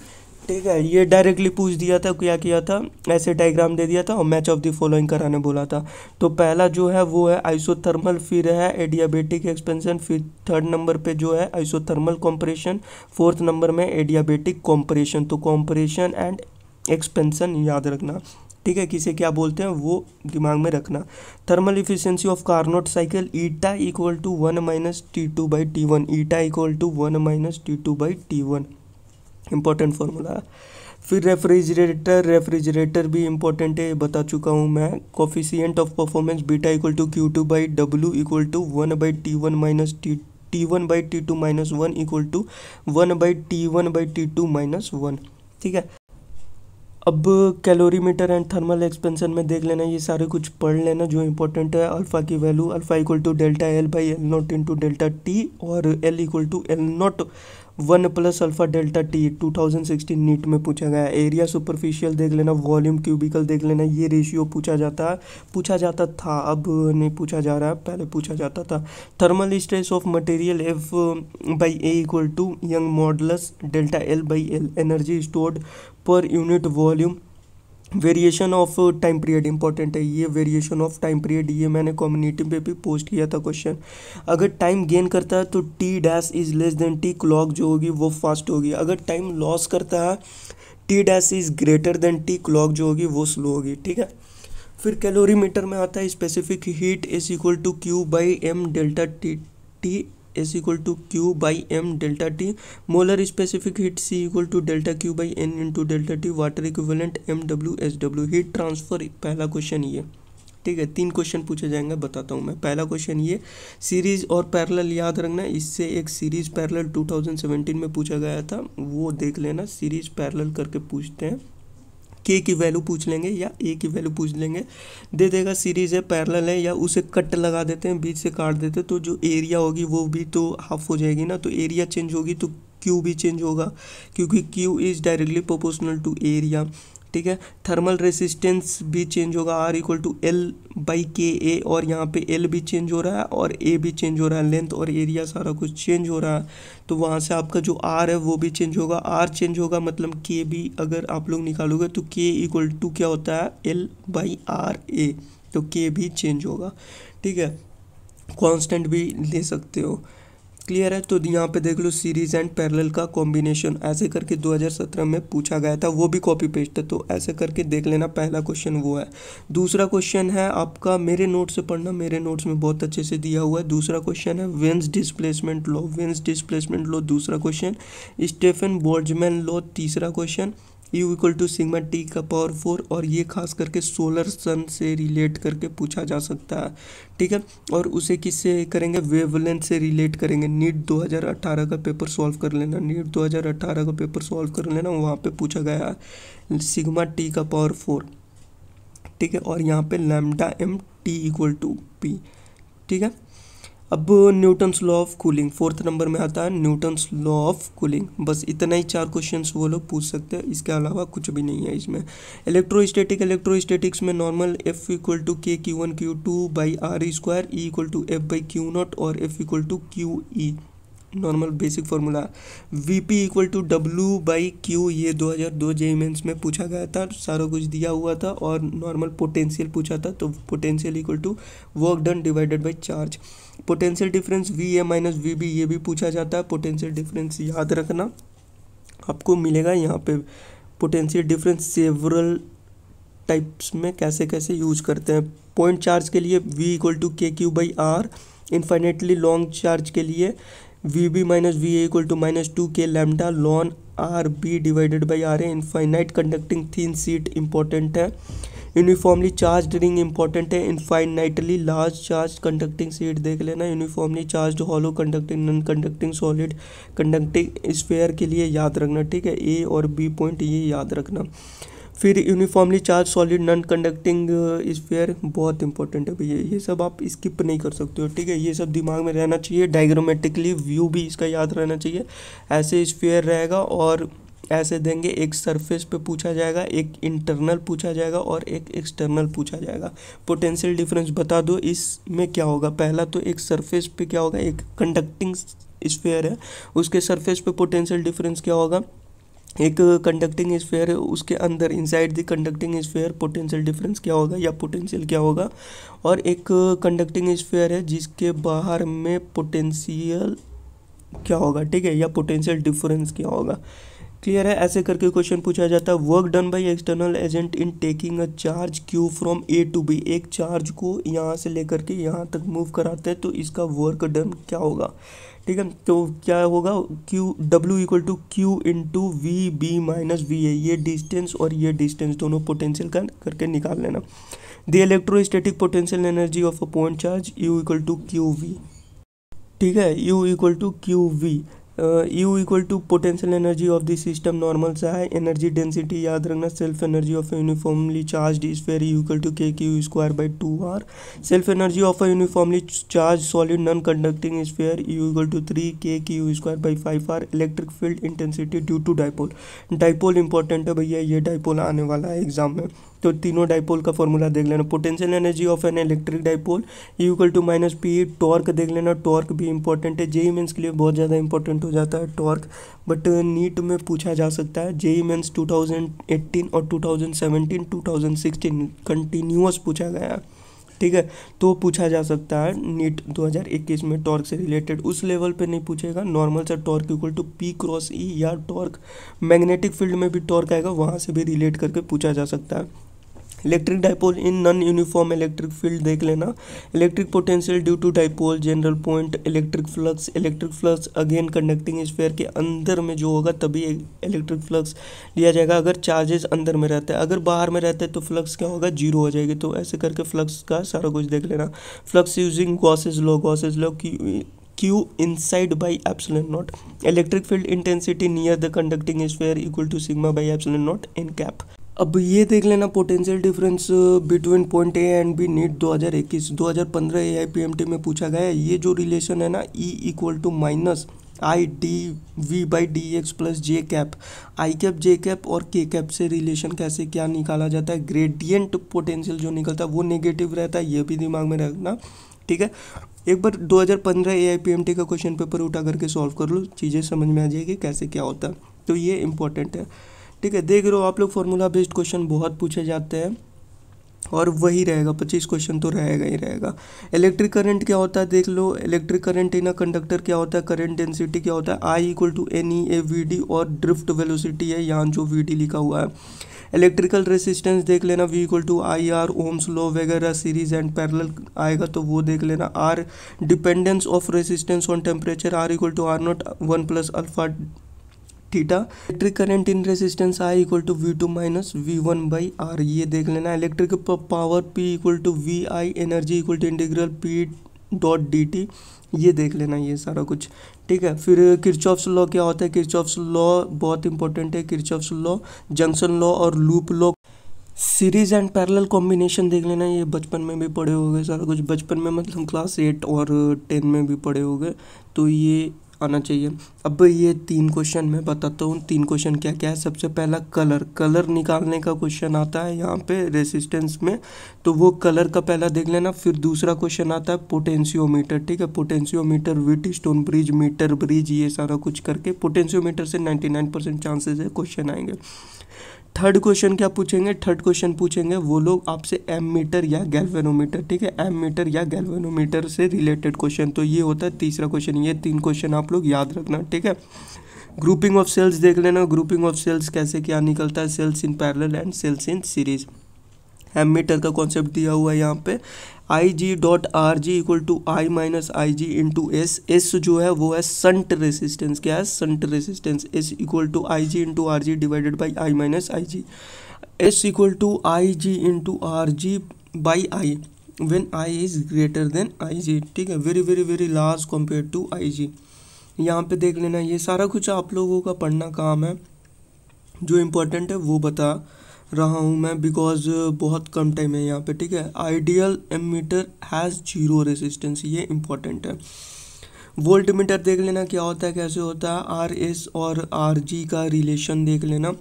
ठीक है ये डायरेक्टली पूछ दिया था क्या किया था ऐसे डायग्राम दे दिया था और मैच ऑफ द फॉलोइंग कराने बोला था तो पहला जो है वो है आइसोथर्मल फिर है एडियाबेटिक एक्सपेंशन फिर थर्ड नंबर पे जो है आइसोथर्मल कॉम्परेशन फोर्थ नंबर में एडियाबेटिक कॉम्परेशन तो कॉम्परेशन एंड एक्सपेंशन याद रखना ठीक है किसे क्या बोलते हैं वो दिमाग में रखना thermal efficiency of Carnot cycle eta equal to one minus T two by T one eta equal to one minus T two by T one important formula फिर रेफ्रिजरेटर रेफ्रिजरेटर भी इम्पोर्टेंट है बता चुका हूँ मैं coefficient of performance beta equal to Q two by W equal to one by T one minus T T one by T two minus one equal to one by T one by T two minus one ठीक है अब calorimeter and thermal expansion में देख लेना ये सारे कुछ पढ़ लेना जो इंपॉर्टेंट है अल्फ़ा की value alpha equal to delta L by L not into delta T और L equal to L not one plus alpha delta T 2016 NEET में पूछा गया एरिया सुपरफिशियल देख लेना वॉल्यूम क्यूबिकल देख लेना ये रेशियो पूछा जाता पूछा जाता था अब नहीं पूछा जा रहा है पहले पूछा जाता था thermal stress of material F by A equal to Young modulus delta L by L energy stored per unit volume variation of time period important है ये वेरिएशन ऑफ टाइम पीरियड ये मैंने कम्युनिटी पे भी पोस्ट किया था question अगर time gain करता है तो T dash is less than T clock जो होगी वो फास्ट होगी अगर टाइम लॉस करता है T dash is greater than T clock जो होगी वो स्लो होगी ठीक है फिर कैलोरी मीटर में आता है specific heat is equal to Q by M delta T T S equal to Q by M delta T molar specific heat C equal to delta Q by N into delta T water equivalent M W S W heat transfer पहला question ये ठीक है तीन question पूछे जाएंगे बताता हूँ मैं पहला क्वेश्चन ये सीरीज और पैरेलल याद रखना इससे एक सीरीज पैरेलल 2017 में पूछा गया था वो देख लेना सीरीज पैरेलल करके पूछते हैं के की वैल्यू पूछ लेंगे या ए की वैल्यू पूछ लेंगे दे देगा सीरीज है पैरेलल है या उसे कट लगा देते हैं बीच से काट देते हैं तो जो एरिया होगी वो भी तो हाफ हो जाएगी ना तो एरिया चेंज होगी तो क्यू भी चेंज होगा क्योंकि Q is directly proportional to area ठीक है थर्मल रेसिस्टेंस भी चेंज होगा R equal to L by K A और यहाँ पे एल भी चेंज हो रहा है और ए भी चेंज हो रहा है लेंथ और एरिया सारा कुछ चेंज हो रहा है तो वहाँ से आपका जो आर है वो भी चेंज होगा आर चेंज होगा मतलब के भी अगर आप लोग निकालोगे तो के इक्वल टू क्या होता है एल बाई आर ए तो के भी चेंज होगा ठीक है कॉन्स्टेंट भी ले सकते हो क्लियर है तो यहाँ पे देख लो सीरीज एंड पैरेलल का कॉम्बिनेशन ऐसे करके 2017 में पूछा गया था वो भी कॉपी पेस्ट है तो ऐसे करके देख लेना पहला क्वेश्चन वो है दूसरा क्वेश्चन है आपका मेरे नोट से पढ़ना मेरे नोट्स में बहुत अच्छे से दिया हुआ है दूसरा क्वेश्चन है Wien's displacement law Wien's displacement law दूसरा क्वेश्चन स्टेफन बोर्जमैन लॉ तीसरा question U equal to sigma T का पावर फोर और ये खास करके सोलर सन से रिलेट करके पूछा जा सकता है ठीक है और उसे किससे करेंगे वेवलेंथ से रिलेट करेंगे नीट 2018 का पेपर सॉल्व कर लेना नीट 2018 का पेपर सॉल्व कर लेना वहाँ पे पूछा गया है सिग्मा टी का पावर फोर ठीक है और यहाँ पे lambda M T equal to P ठीक है अब Newton's law of cooling fourth number में आता है न्यूटन्स लॉ ऑफ कूलिंग बस इतना ही चार क्वेश्चन वो लोग पूछ सकते हैं इसके अलावा कुछ भी नहीं है इसमें इलेक्ट्रोस्टैटिक इलेक्ट्रोस्टैटिक्स में normal F equal to K Q one Q two by R square E equal to F by Q naught और F equal to Q E normal basic formula V P equal to W by Q ये 2002 जे mains में पूछा गया था सारा कुछ दिया हुआ था और नॉर्मल पोटेंशियल पूछा था तो potential equal to work done divided by charge potential difference V A minus V B ये भी पूछा जाता है पोटेंशियल डिफरेंस याद रखना आपको मिलेगा यहाँ पे पोटेंशियल डिफरेंस सेवरल टाइप्स में कैसे कैसे यूज करते हैं पॉइंट चार्ज के लिए V equal to K Q by R infinitely long charge के लिए V B minus V A equal to minus two K lambda ln R B divided by R A infinite conducting thin sheet important है uniformly charge ring important है infinitely large charge conducting sheet देख लेना uniformly charge hollow conducting non conducting solid conducting sphere के लिए याद रखना ठीक है ए और बी पॉइंट ये याद रखना फिर uniformly charge solid non conducting sphere बहुत इंपॉर्टेंट है भैया ये सब आप स्किप नहीं कर सकते हो ठीक है ये सब दिमाग में रहना चाहिए डायग्रामेटिकली व्यू भी इसका याद रहना चाहिए ऐसे स्फेयर रहेगा और ऐसे देंगे एक सरफेस पे पूछा जाएगा एक इंटरनल पूछा जाएगा और एक एक्सटर्नल पूछा जाएगा पोटेंशियल डिफरेंस बता दो इसमें क्या होगा पहला तो एक सरफेस पे क्या होगा एक कंडक्टिंग स्फेयर है उसके सरफेस पे पोटेंशियल डिफरेंस क्या होगा एक कंडक्टिंग स्फेयर है उसके अंदर inside the conducting sphere potential difference क्या होगा या पोटेंशियल क्या होगा और एक कंडक्टिंग स्फेयर है जिसके बाहर में पोटेंशियल क्या होगा ठीक है या पोटेंशियल डिफरेंस क्या होगा क्लियर है ऐसे करके क्वेश्चन पूछा जाता है work done by external agent in taking a charge Q from A to B एक चार्ज को यहाँ से लेकर के यहाँ तक मूव कराते हैं तो इसका वर्क डन क्या होगा ठीक है तो क्या होगा Q W equal to Q into V B minus V A ये डिस्टेंस और ये डिस्टेंस दोनों पोटेंशियल का करके निकाल लेना the electrostatic potential energy of a point charge U equal to Q V ठीक है U equal to Q V U equal to potential energy of the system normal सा है एनर्जी डेंसिटी याद रखना self energy of uniformly charge sphere U equal to K Q square by two R self energy of a uniformly charge solid non conducting sphere U equal to three K Q square by five R electric field intensity due to dipole dipole important है भैया ये dipole आने वाला है exam में तो तीनों dipole का फॉर्मूला देख लेना potential energy of an electric dipole equal to minus P torque देख लेना टॉर्क भी इंपॉर्टेंट है जेई मेंस के लिए बहुत ज़्यादा इंपॉर्टेंट हो जाता है टॉर्क बट नीट में पूछा जा सकता है जेई मेंस 2018 और 2017 2016 कंटिन्यूस पूछा गया ठीक है तो पूछा जा सकता है नीट 2021 में टॉर्क से रिलेटेड उस लेवल पे नहीं पूछेगा नॉर्मल सा torque equal to P cross E या टॉर्क मैग्नेटिक फील्ड में भी टॉर्क आएगा वहाँ से भी रिलेट करके पूछा जा सकता है electric dipole in non uniform electric field देख लेना electric potential due to dipole general point electric flux electric flux again conducting sphere के अंदर में जो होगा तभी इलेक्ट्रिक फ्लक्स लिया जाएगा अगर चार्जेस अंदर में रहता है अगर बाहर में रहता है तो फ्लक्स क्या होगा जीरो हो जाएगी तो ऐसे करके फ्लक्स का सारा कुछ देख लेना flux using Gauss's law Gauss's law की q inside by epsilon naught electric field intensity near the conducting sphere equal to sigma by epsilon naught n cap अब ये देख लेना potential difference between point A and B NEET 2021 2015 AIPMT में पूछा गया ये जो रिलेशन है ना E equal to minus I D V by D X plus J cap I cap J cap और के कैप से रिलेशन कैसे क्या निकाला जाता है ग्रेडियंट पोटेंशियल जो निकलता है वो नेगेटिव रहता है ये भी दिमाग में रखना ठीक है एक बार 2015 पंद्रह का क्वेश्चन पेपर उठा करके सॉल्व कर लो चीज़ें समझ में आ जाएगी कैसे क्या होता है तो ये इम्पोर्टेंट है ठीक है देख रहे हो आप लोग फॉर्मूला बेस्ड क्वेश्चन बहुत पूछे जाते हैं और वही रहेगा पच्चीस क्वेश्चन तो रहेगा ही रहेगा इलेक्ट्रिक करंट क्या होता है देख लो electric current in a conductor क्या होता है करंट डेंसिटी क्या होता है I equal to N E A V D और ड्रिफ्ट वेलोसिटी है यहाँ जो वी डी लिखा हुआ है इलेक्ट्रिकल रेसिस्टेंस देख लेना V equal to I R Ohm's law वगैरह सीरीज एंड पैरल आएगा तो वो देख लेना R dependence of resistance on temperature R equal to R naught one plus alpha theta electric current in resistance I equal to V two minus V one by R ये देख लेना electric power P equal to V I energy equal to integral P dot D T ये देख लेना ये सारा कुछ ठीक है फिर किरचॉफ्स लॉ क्या होता है किरचॉफ्स लॉ बहुत इंपॉर्टेंट है किरचॉफ्स लॉ जंक्शन लॉ और loop law series and parallel combination देख लेना ये बचपन में भी पढ़े गए सारा कुछ बचपन में मतलब क्लास एट और टेन में भी पढ़े गए तो ये आना चाहिए अब ये तीन क्वेश्चन मैं बताता हूँ तीन क्वेश्चन क्या क्या है सबसे पहला कलर कलर निकालने का क्वेश्चन आता है यहाँ पे रेसिस्टेंस में तो वो कलर का पहला देख लेना फिर दूसरा क्वेश्चन आता है पोटेंशियोमीटर ठीक है potentiometer Wheatstone bridge meter bridge ये सारा कुछ करके पोटेंशियोमीटर से नाइन्टी नाइन परसेंट चांसेज है क्वेश्चन आएंगे थर्ड क्वेश्चन क्या पूछेंगे थर्ड क्वेश्चन पूछेंगे वो लोग आपसे एम मीटर या गैल्वेनोमीटर ठीक है एम मीटर या गैल्वेनोमीटर से रिलेटेड क्वेश्चन तो ये होता है तीसरा क्वेश्चन ये तीन क्वेश्चन आप लोग याद रखना ठीक है ग्रुपिंग ऑफ सेल्स देख लेना ग्रुपिंग ऑफ सेल्स कैसे क्या निकलता है cells in parallel and cells in series meter का कॉन्सेप्ट दिया हुआ है यहाँ पे I G dot R G equal to I minus I G into S S जो है वो है संट रेसिस्टेंस क्या है shunt resistance S equal to I G into R G divided by I minus I G S equal to I G into R G by I when I is greater than I G ठीक है very very very large compare to I G यहाँ पे देख लेना ये सारा कुछ आप लोगों का पढ़ना काम है जो इम्पोर्टेंट है वो बता रहा हूँ मैं बिकॉज बहुत कम टाइम है यहाँ पे ठीक है ideal ammeter has zero resistance ये इंपॉर्टेंट है वोल्ट मीटर देख लेना क्या होता है कैसे होता है आर एस और आर जी का रिलेशन देख लेना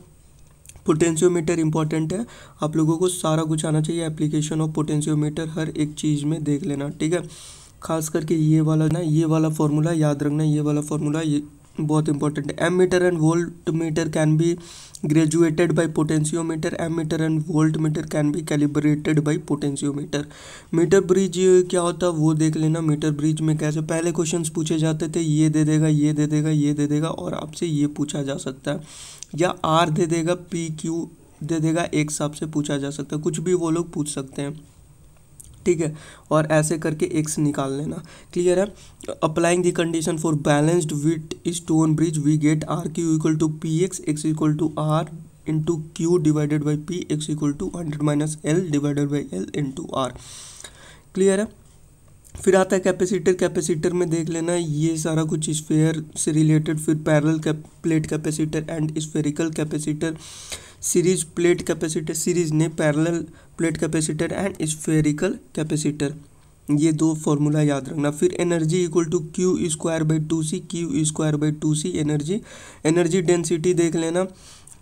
पोटेंशियोमीटर इंपॉर्टेंट है आप लोगों को सारा कुछ आना चाहिए एप्लीकेशन ऑफ पोटेंशियोमीटर हर एक चीज़ में देख लेना ठीक है खास करके ये वाला ना ये वाला फॉर्मूला याद रखना ये वाला फॉर्मूला ये बहुत इंपॉर्टेंट है ammeter and voltmeter can be graduated by meter ammeter and voltmeter can be calibrated by potentiometer meter bridge eh, क्या होता है वो देख लेना मीटर ब्रिज में कैसे पहले क्वेश्चन पूछे जाते थे ये दे देगा ये दे देगा ये दे देगा और आपसे ये पूछा जा सकता है या आर दे देगा पी क्यू दे देगा एक हिसाब से पूछा जा सकता है कुछ भी वो लोग पूछ सकते हैं ठीक है और ऐसे करके एक्स निकाल लेना क्लियर है applying the condition for balanced Wheatstone bridge we get R Q equal to P X X equal to R into Q divided by P X equal to hundred minus L divided by L into R clear है फिर आता है capacitor capacitor में देख लेना ये सारा कुछ स्फेयर से रिलेटेड फिर parallel cap plate capacitor and spherical capacitor series plate capacitor series ने parallel plate capacitor and spherical capacitor ये दो फॉर्मूला याद रखना फिर energy equal to Q square by two C Q square by two C energy energy density देख लेना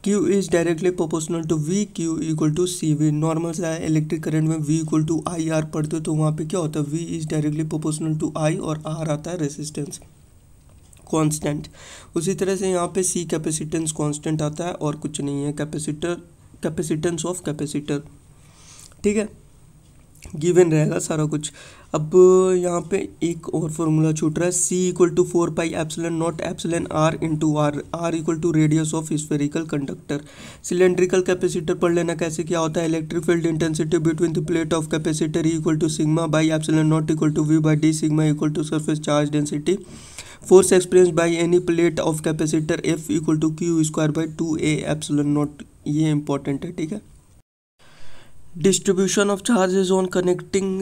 Q is directly proportional to V Q equal to C V normal सा electric current में V equal to I R पढ़ते हो तो वहाँ पे क्या होता है V is directly proportional to I और R आता है रेसिस्टेंस कांस्टेंट उसी तरह से यहाँ पे C कैपेसिटेंस कांस्टेंट आता है और कुछ नहीं है कैपेसिटर कैपेसिटेंस ऑफ कैपेसिटर ठीक है गिवन रहेगा सारा कुछ अब यहाँ पे एक और फॉर्मूला छूट रहा है C equal to four pi epsilon naught epsilon R into R R equal to radius of spherical conductor cylindrical capacitor पढ़ लेना कैसे क्या होता है electric field intensity between the plate of capacitor equal to sigma by epsilon naught equal to V by D sigma equal to surface charge density force experience by any plate of capacitor F equal to Q square by two A epsilon naught ये important है ठीक है distribution of charges on connecting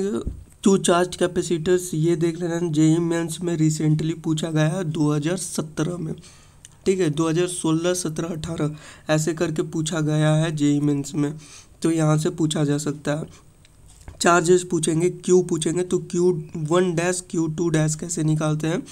two charge capacitors ये देख लेना JEE Mains में recently पूछा गया है 2017 में ठीक है 2016 17 18 ऐसे करके पूछा गया है जेई मेंस में तो यहाँ से पूछा जा सकता है चार्जेस पूछेंगे क्यू पूछेंगे तो Q one dash Q two dash कैसे निकालते हैं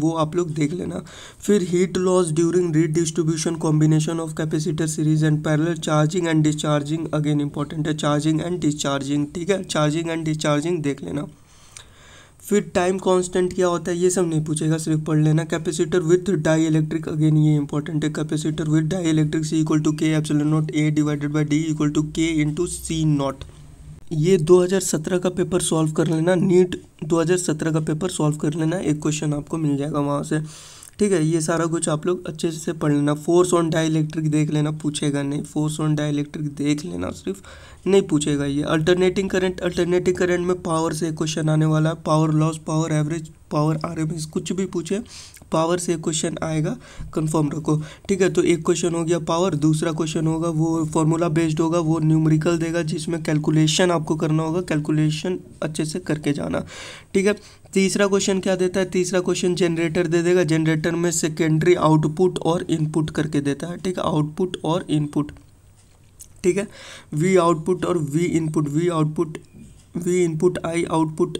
वो आप लोग देख लेना फिर heat loss during redistribution combination of capacitor series and parallel charging and discharging again important है चार्जिंग एंड डिस्चार्जिंग ठीक है चार्जिंग एंड डिस्चार्जिंग देख लेना फिर टाइम कांस्टेंट क्या होता है ये सब नहीं पूछेगा सिर्फ पढ़ लेना capacitor with dielectric again ये इंपॉर्टेंट है capacitor with dielectric C equal to K epsilon naught A divided by D equal to K into C naught ये 2017 का पेपर सॉल्व कर लेना नीट 2017 का पेपर सॉल्व कर लेना एक क्वेश्चन आपको मिल जाएगा वहाँ से ठीक है ये सारा कुछ आप लोग अच्छे से पढ़ लेना फोर्स ऑन डाइलेक्ट्रिक देख लेना पूछेगा नहीं फोर्स ऑन डाइलेक्ट्रिक देख लेना सिर्फ नहीं पूछेगा ये अल्टरनेटिंग करंट अल्टरनेटिंग करंट में पावर से क्वेश्चन आने वाला है power loss power average power आर कुछ भी पूछे पावर से क्वेश्चन आएगा कंफर्म रखो ठीक है तो एक क्वेश्चन हो गया पावर दूसरा क्वेश्चन होगा वो फॉर्मूला बेस्ड होगा वो न्यूमरिकल देगा जिसमें कैलकुलेशन आपको करना होगा कैलकुलेशन अच्छे से करके जाना ठीक है तीसरा क्वेश्चन क्या देता है तीसरा क्वेश्चन जनरेटर दे देगा जनरेटर में सेकेंडरी आउटपुट और इनपुट करके देता है ठीक है आउटपुट और इनपुट ठीक है वी आउटपुट और V input V output V input I output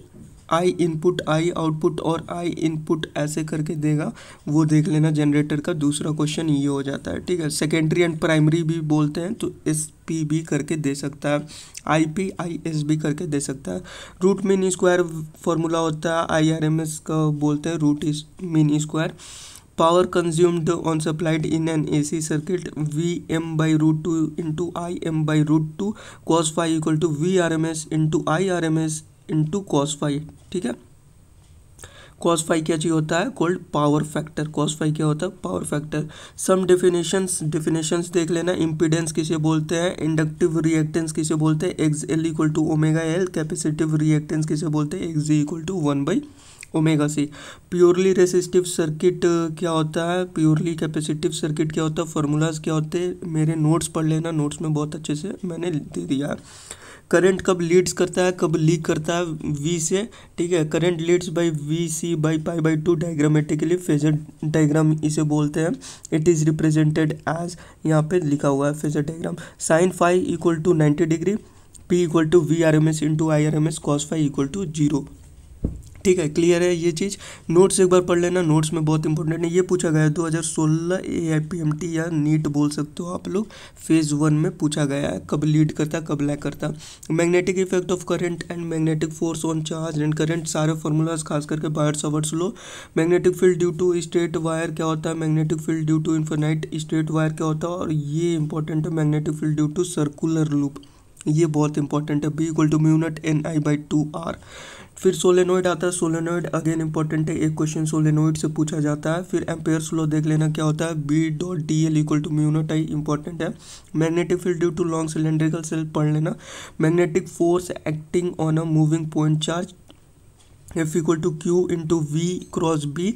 I input I output और आई इनपुट ऐसे करके देगा वो देख लेना जनरेटर का दूसरा क्वेश्चन ये हो जाता है ठीक है सेकेंडरी एंड प्राइमरी भी बोलते हैं तो एस पी भी करके दे सकता है आई पी आई एस भी करके दे सकता है रूट मीन स्क्वायर फॉर्मूला होता है आई आर एम एस का बोलते हैं रूट इस mean square power consumed on supplied in an A C circuit V M by root two into I M by root two cos phi equal to we R M S into I R M S into cos phi ठीक है cos phi क्या चीज़ होता है called power factor cos phi क्या होता है power factor some definitions definitions देख लेना इम्पीडेंस किसे बोलते हैं इंडक्टिव रिएक्टेंस किसे बोलते हैं X L equal to omega L capacitive reactance किसे बोलते हैं X G equal to one by omega C purely resistive circuit क्या होता है प्योरली कैपेसिटिव सर्किट क्या होता है फार्मूलाज क्या होते हैं मेरे नोट्स पढ़ लेना नोट्स में बहुत अच्छे से मैंने दे दिया है करंट कब लीड्स करता है कब लीक करता है वी से ठीक है current leads by V C by pi by two diagrammatically phasor diagram इसे बोलते हैं इट इज़ रिप्रेजेंटेड एज यहाँ पे लिखा हुआ है phasor diagram sine phi equal to ninety degree P equal to we R M S into I R M S cos phi equal to zero ठीक है क्लियर है ये चीज़ नोट्स एक बार पढ़ लेना नोट्स में बहुत इंपॉर्टेंट है ये पूछा गया है दो हज़ार सोलह A I P M T या नीट बोल सकते हो आप लोग फेज़ वन में पूछा गया है कब लीड करता कब लैक करता magnetic effect of current and magnetic force on charge and current सारे फॉर्मूलाज खास करके बायर सवर्स लो magnetic field due to straight wire क्या होता है magnetic field due to infinite straight wire क्या होता है और ये इंपॉर्टेंट है magnetic field due to circular loop ये बहुत इंपॉर्टेंट है B equal to mu naught N I by two R फिर सोलेनोइड आता है सोलेनोइड अगेन इंपॉर्टेंट है एक क्वेश्चन सोलेनोइड से पूछा जाता है फिर एम्पेयर स्लो देख लेना क्या होता है B dot D L equal to mu naught I important है magnetic field due to long cylindrical shell पढ़ लेना magnetic force acting on a moving point charge F equal to Q into V cross B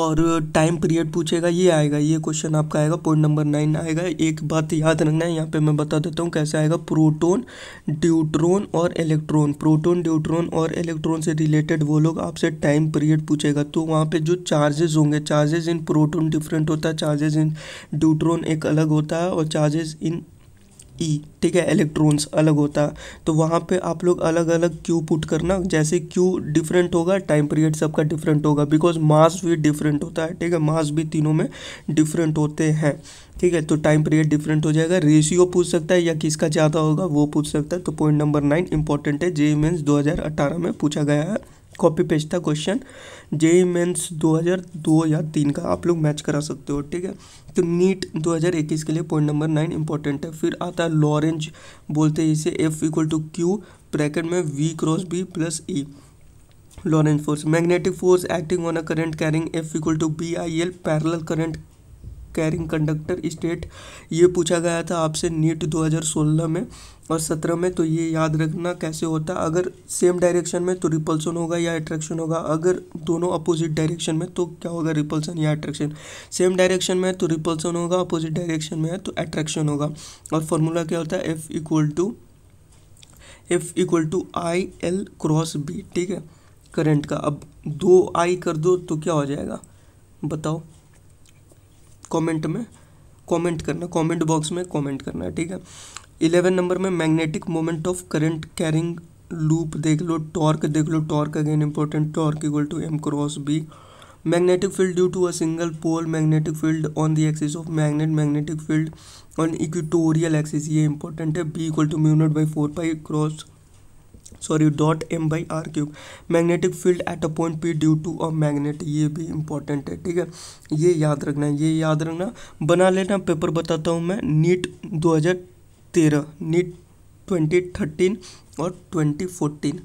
और time period पूछेगा ये आएगा ये question आपका आएगा पॉइंट नंबर नाइन आएगा एक बात याद रखना है यहाँ पे मैं बता देता हूँ कैसे आएगा प्रोटोन ड्यूट्रॉन और इलेक्ट्रॉन प्रोटोन ड्यूट्रॉन और इलेक्ट्रॉन से रिलेटेड वो लोग आपसे टाइम पीरियड पूछेगा तो वहाँ पे जो चार्जेज होंगे चार्जेज इन प्रोटोन डिफरेंट होता है चार्जेज इन ड्यूट्रॉन एक अलग होता है और चार्जेज इन ई e, ठीक है इलेक्ट्रॉन्स अलग होता तो वहाँ पे आप लोग अलग अलग क्यू पुट करना जैसे क्यू डिफरेंट होगा टाइम पीरियड सबका डिफरेंट होगा बिकॉज मास भी डिफरेंट होता है ठीक है मास भी तीनों में डिफरेंट होते हैं ठीक है तो टाइम पीरियड डिफरेंट हो जाएगा रेशियो पूछ सकता है या किसका ज़्यादा होगा वो पूछ सकता है तो पॉइंट नंबर नाइन इंपॉर्टेंट है जे मेन्स दो में पूछा गया है कॉपी पेज था क्वेश्चन जे मेन्स दो या तीन का आप लोग मैच करा सकते हो ठीक है तो नीट 2021 के लिए पॉइंट नंबर नाइन इंपॉर्टेंट है फिर आता है लॉरेंज बोलते हैं इसे F equal to Q bracket में V cross B plus E Lorentz force magnetic force acting on a current carrying F equal to B I L parallel current carrying conductor state ये पूछा गया था आपसे NEET 2016 में और सत्रह में तो ये याद रखना कैसे होता है अगर सेम डायरेक्शन में तो रिपल्सन होगा या अट्रैक्शन होगा अगर दोनों अपोजिट डायरेक्शन में तो क्या होगा रिपल्सन या अट्रैक्शन सेम डायरेक्शन में है तो रिपल्सन होगा अपोजिट डायरेक्शन में है तो अट्रैक्शन होगा और फॉर्मूला क्या होता है F equal to F equal to I L cross B ठीक है करंट का अब दो आई कर दो तो क्या हो जाएगा बताओ कमेंट में कमेंट करना कमेंट बॉक्स में कमेंट करना ठीक है इलेवन नंबर में magnetic moment of current carrying loop देख लो टॉर्क देख लो torque again important torque equal to M cross B magnetic field due to a single pole magnetic field on the axis of magnet magnetic field on equatorial axis ये important है B equal to mu by four pi cross sorry dot M by R cube magnetic field at a point P due to a magnet ये भी important है ठीक है ये याद रखना है ये याद रखना बना लेना पेपर बताता हूँ मैं नीट दो हज़ार तेरह नीट ट्वेंटी थर्टीन और ट्वेंटी फोर्टीन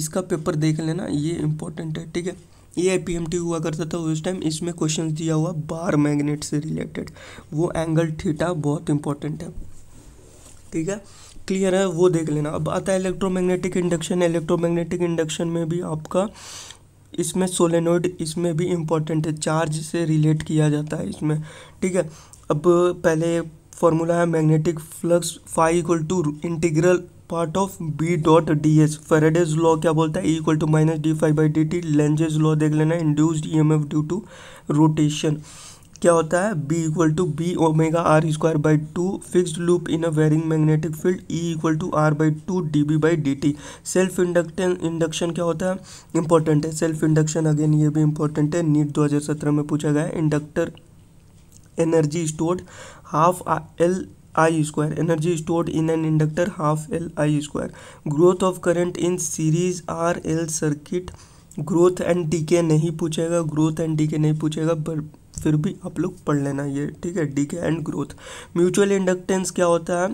इसका पेपर देख लेना ये इंपॉर्टेंट है ठीक है ये आई पी एम टी हुआ करता था उस टाइम इसमें क्वेश्चन दिया हुआ बार मैग्नेट से रिलेटेड वो एंगल थीटा बहुत इंपॉर्टेंट है ठीक है क्लियर है वो देख लेना अब आता है इलेक्ट्रोमैग्नेटिक इंडक्शन इलेक्ट्रोमैग्नेटिक इंडक्शन में भी आपका इसमें सोलेनोइड इसमें भी इम्पॉर्टेंट है चार्ज से रिलेट किया जाता है इसमें ठीक है अब पहले फॉर्मूला है magnetic flux phi equal to integral part of B dot D S Faraday's law क्या बोलता है equal to minus D phi by D T Lenz's law देख लेना induced E M F due to rotation क्या होता है B equal to B omega R square by two fixed loop in a varying magnetic field E equal to R by two D B by D T self inductance induction क्या होता है important है self induction again ये भी important है NEET दो हज़ार सत्रह में पूछा गया है inductor energy stored half L I square energy stored in an inductor half L I square growth of current in series R L circuit growth and decay नहीं पूछेगा ग्रोथ एंड डीके नहीं पूछेगा पर फिर भी आप लोग पढ़ लेना ये ठीक है decay and growth mutual inductance क्या होता है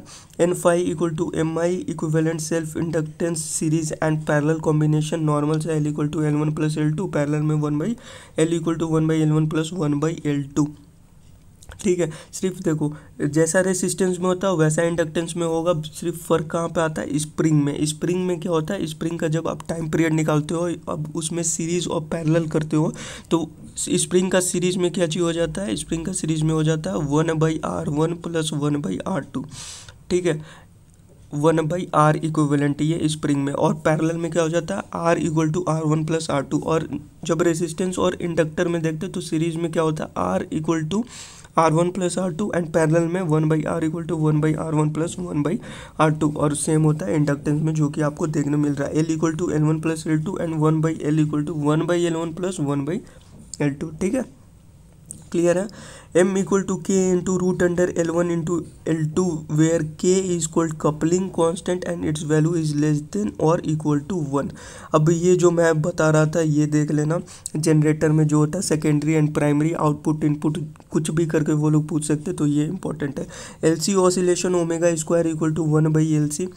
N phi equal to M I equivalent self inductance series and parallel combination normal से L equal to L one plus L two parallel में one by L equal to one by L one plus one by L two ठीक है सिर्फ देखो जैसा resistance में होता है वैसा इंडक्टेंस में होगा सिर्फ फ़र्क कहाँ पे आता है स्प्रिंग में स्प्रिंग में क्या होता है स्प्रिंग का जब आप टाइम पीरियड निकालते हो अब उसमें सीरीज और पैरेलल करते हो तो स्प्रिंग का सीरीज में क्या चीज़ हो जाता है स्प्रिंग का सीरीज में हो जाता है one by R one plus one by R two ठीक है वन बाई आर इक्वलेंट ये स्प्रिंग में और पैरेलल में क्या हो जाता है are equal to R one plus R two और जब रेसिस्टेंस और इंडक्टर में देखते हैं तो सीरीज में क्या होता है are equal to R one plus R two and parallel में one by are equal to one by R one plus one by R two और सेम होता है इंडक्टेंस में जो कि आपको देखने मिल रहा है L equal to L one plus L two and one by L equal to one by L one plus one by L two ठीक है क्लियर है M equal to K into root under L one into L two where K is called coupling constant and its value is less than और equal to one अब ये जो मैं बता रहा था ये देख लेना जनरेटर में जो होता है secondary and primary output input कुछ भी करके वो लोग पूछ सकते तो ये इंपॉर्टेंट है L C oscillation omega square equal to one by L C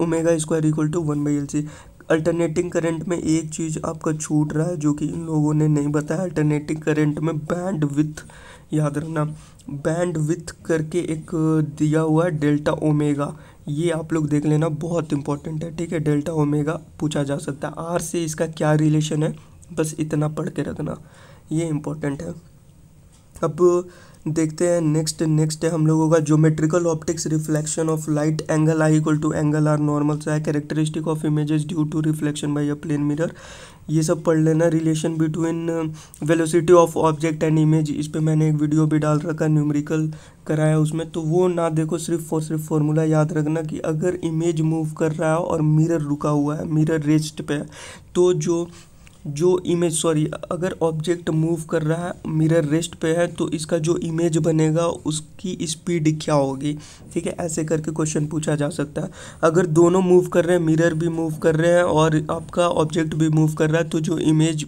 omega square equal to one by L C alternating current में एक चीज़ आपका छूट रहा है जो कि इन लोगों ने नहीं बताया अल्टरनेटिंग करंट में बैंड विथ याद रखना बैंड विथ करके एक दिया हुआ है डेल्टा ओमेगा ये आप लोग देख लेना बहुत इंपॉर्टेंट है ठीक है डेल्टा ओमेगा पूछा जा सकता है आर से इसका क्या रिलेशन है बस इतना पढ़ के रखना ये इम्पोर्टेंट है अब देखते हैं नेक्स्ट नेक्स्ट है हम लोगों का geometrical optics reflection of light angle I equal to angle R normal सा है characteristic of images due to reflection by a plane mirror ये सब पढ़ लेना relation between velocity of object and image इस पर मैंने एक वीडियो भी डाल रखा न्यूमरिकल कराया उसमें तो वो ना देखो सिर्फ और सिर्फ फॉर्मूला याद रखना कि अगर इमेज मूव कर रहा है और मिरर रुका हुआ है मिरर रेस्ट पे तो जो जो इमेज सॉरी अगर ऑब्जेक्ट मूव कर रहा है मिरर रेस्ट पे है तो इसका जो इमेज बनेगा उसकी स्पीड क्या होगी ठीक है ऐसे करके क्वेश्चन पूछा जा सकता है अगर दोनों मूव कर रहे हैं मिरर भी मूव कर रहे हैं और आपका ऑब्जेक्ट भी मूव कर रहा है तो जो इमेज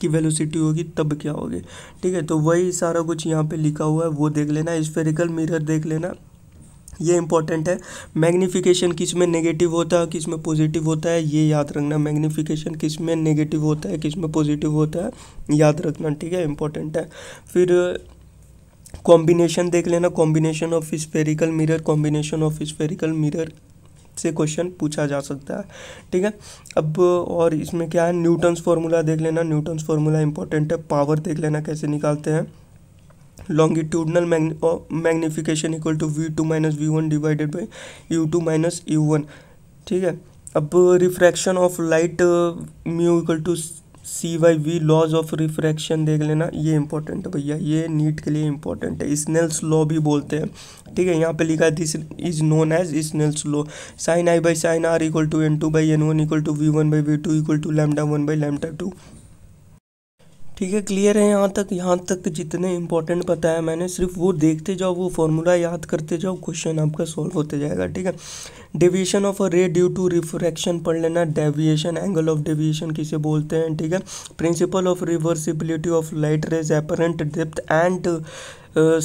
की वेलोसिटी होगी तब क्या होगी ठीक है तो वही सारा कुछ यहाँ पे लिखा हुआ है वो देख लेना स्फेरिकल मिरर देख लेना ये इंपॉर्टेंट है मैग्नीफिकेशन किस में नेगेटिव होता है किस में पॉजिटिव होता है ये याद रखना मैग्नीफिकेशन किस में नेगेटिव होता है किस में पॉजिटिव होता है याद रखना ठीक है इंपॉर्टेंट है फिर कॉम्बिनेशन देख लेना combination of spherical mirror combination of spherical mirror से क्वेश्चन पूछा जा सकता है ठीक है अब और इसमें क्या है न्यूटन्स फार्मूला देख लेना न्यूटन्स फार्मूला इंपॉर्टेंट है पावर देख लेना कैसे निकालते हैं longitudinal magnification equal to V two minus V one divided by U two minus U one ठीक है अब refraction of light mu equal to C by V laws of refraction देख लेना ये इंपॉर्टेंट है भैया ये नीट के लिए इंपॉर्टेंट है स्नेल्स लॉ भी बोलते हैं ठीक है यहाँ पे लिखा है this is known as Snell's law sine I by sine R equal to N two by N one equal to V one by V two equal to lambda one by lambda two ठीक है clear है यहाँ तक यहाँ तक जितने important बताया मैंने सिर्फ वो देखते जाओ वो फॉर्मूला याद करते जाओ क्वेश्चन आपका सॉल्व होते जाएगा ठीक है डेविएशन ऑफ अ रे ड्यू टू रिफ्रैक्शन पढ़ लेना डेविएशन एंगल ऑफ डेविएशन किसे बोलते हैं ठीक है principle of reversibility of light rays apparent depth and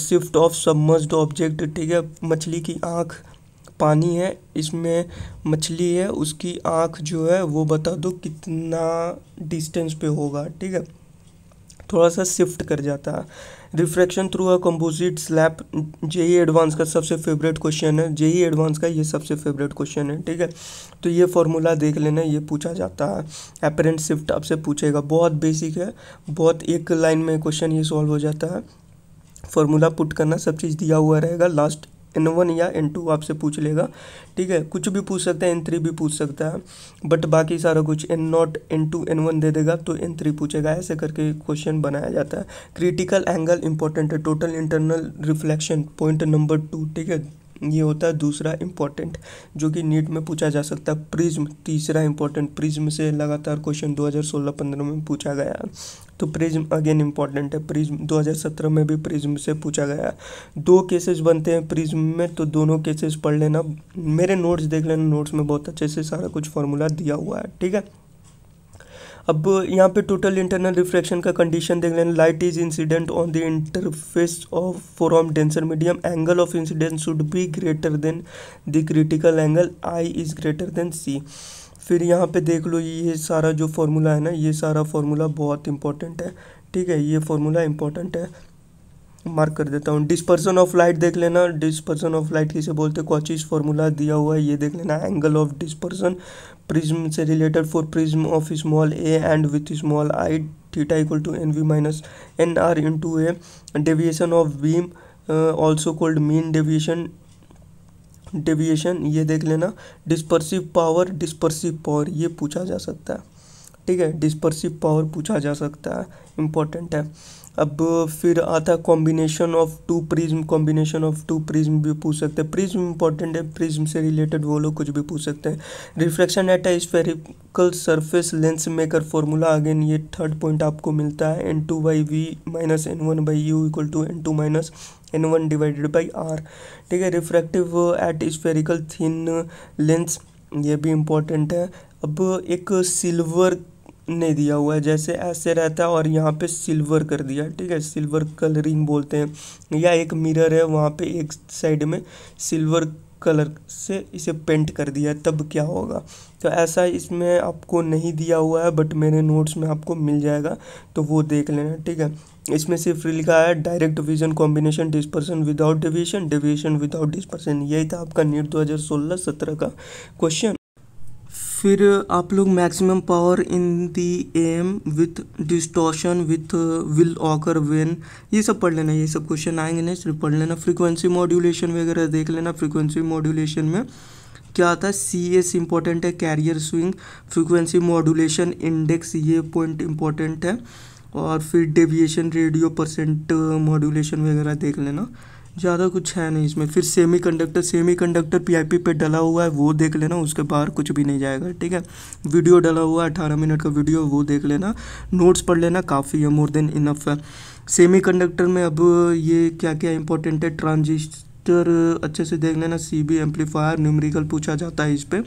shift of submerged object ठीक है मछली की आँख पानी है इसमें मछली है उसकी आँख जो है वो बता दो कितना डिस्टेंस पे होगा ठीक है थोड़ा सा शिफ्ट कर जाता refraction through a composite slab JEE advanced का सबसे फेवरेट क्वेश्चन है जेई एडवांस e का ये सबसे फेवरेट क्वेश्चन है ठीक है तो ये फॉर्मूला देख लेना ये पूछा जाता है अपेरेंट शिफ्ट आपसे पूछेगा बहुत बेसिक है बहुत एक लाइन में क्वेश्चन ये सॉल्व हो जाता है फॉर्मूला पुट करना सब चीज़ दिया हुआ रहेगा लास्ट एन वन या एन टू आपसे पूछ लेगा ठीक है कुछ भी पूछ सकता है एन थ्री भी पूछ सकता है बट बाकी सारा कुछ N naught N two N one दे देगा तो एन थ्री पूछेगा ऐसे करके क्वेश्चन बनाया जाता है क्रिटिकल एंगल इंपॉर्टेंट है total internal reflection point number two ठीक है ये होता है दूसरा इम्पॉर्टेंट जो कि नीट में पूछा जा सकता है प्रिज्म तीसरा इम्पॉर्टेंट प्रिज्म से लगातार क्वेश्चन 2016-15 में पूछा गया तो प्रिज्म अगेन इम्पॉर्टेंट है प्रिज्म 2017 में भी प्रिज्म से पूछा गया दो केसेस बनते हैं प्रिज्म में तो दोनों केसेस पढ़ लेना मेरे नोट्स देख लेना नोट्स में बहुत अच्छे से सारा कुछ फॉर्मूला दिया हुआ है ठीक है अब यहाँ पे टोटल इंटरनल रिफ्रैक्शन का कंडीशन देख लेना light is incident on the interface of from denser medium angle of incidence should be greater than the critical angle I is greater than C फिर यहाँ पे देख लो ये सारा जो फॉर्मूला है ना ये सारा फॉर्मूला बहुत इंपॉर्टेंट है ठीक है ये फॉर्मूला इंपॉर्टेंट है मार्क कर देता हूँ डिस्पर्सन ऑफ लाइट देख लेना डिस्पर्सन ऑफ लाइट किसे बोलते हैं कॉचिज फॉर्मूला दिया हुआ है ये देख लेना एंगल ऑफ डिस्पर्सन प्रिज्म से related for prism of small A and with small I theta equal to N V minus N R into A deviation of beam also called mean deviation deviation ये देख लेना dispersive power dispersive power ये पूछा जा सकता है ठीक है डिस्पर्सिव पावर पूछा जा सकता है इम्पोर्टेंट है अब फिर आता combination of two prism combination of two prism भी पूछ सकते हैं प्रिज्म इंपॉर्टेंट है प्रिज्म से रिलेटेड वो लोग कुछ भी पूछ सकते हैं reflection at a spherical surface lens maker formula again ये थर्ड पॉइंट आपको मिलता है N two by V minus N one by U equal to N two minus N one divided by R ठीक है refractive at spherical thin lens ये भी important है अब एक सिल्वर ने दिया हुआ है जैसे ऐसे रहता है और यहाँ पे सिल्वर कर दिया ठीक है सिल्वर कलरिंग बोलते हैं या एक मिरर है वहाँ पे एक साइड में सिल्वर कलर से इसे पेंट कर दिया तब क्या होगा तो ऐसा इसमें आपको नहीं दिया हुआ है बट मेरे नोट्स में आपको मिल जाएगा तो वो देख लेना ठीक है इसमें सिर्फ लिखा है direct division combination dispersion without division division without dispersion यही था आपका नीट दो हज़ार का क्वेश्चन फिर आप लोग maximum power in the M with distortion with will occur when ये सब पढ़ लेना ये सब क्वेश्चन आएंगे नहीं सिर्फ पढ़ लेना फ्रीक्वेंसी मॉड्यूलेशन वगैरह देख लेना फ्रीक्वेंसी मॉड्यूलेशन में क्या आता है सी एस इंपॉर्टेंट है carrier swing frequency modulation index ये पॉइंट इंपॉर्टेंट है और फिर डेविएशन रेडियो परसेंट मॉड्यूलेशन वगैरह देख लेना ज़्यादा कुछ है नहीं इसमें फिर semiconductor semiconductor P पे डला हुआ है वो देख लेना उसके बाहर कुछ भी नहीं जाएगा ठीक है वीडियो डला हुआ है अठारह मिनट का वीडियो वो देख लेना नोट्स पढ़ लेना काफ़ी है मोर देन इनफ है सेमी कंडक्टर में अब ये क्या क्या इंपॉर्टेंट है ट्रांजिस्ट फिल्टर अच्छे से देख लेना सी बी एम्पलीफायर न्यूमरिकल पूछा जाता है इस पर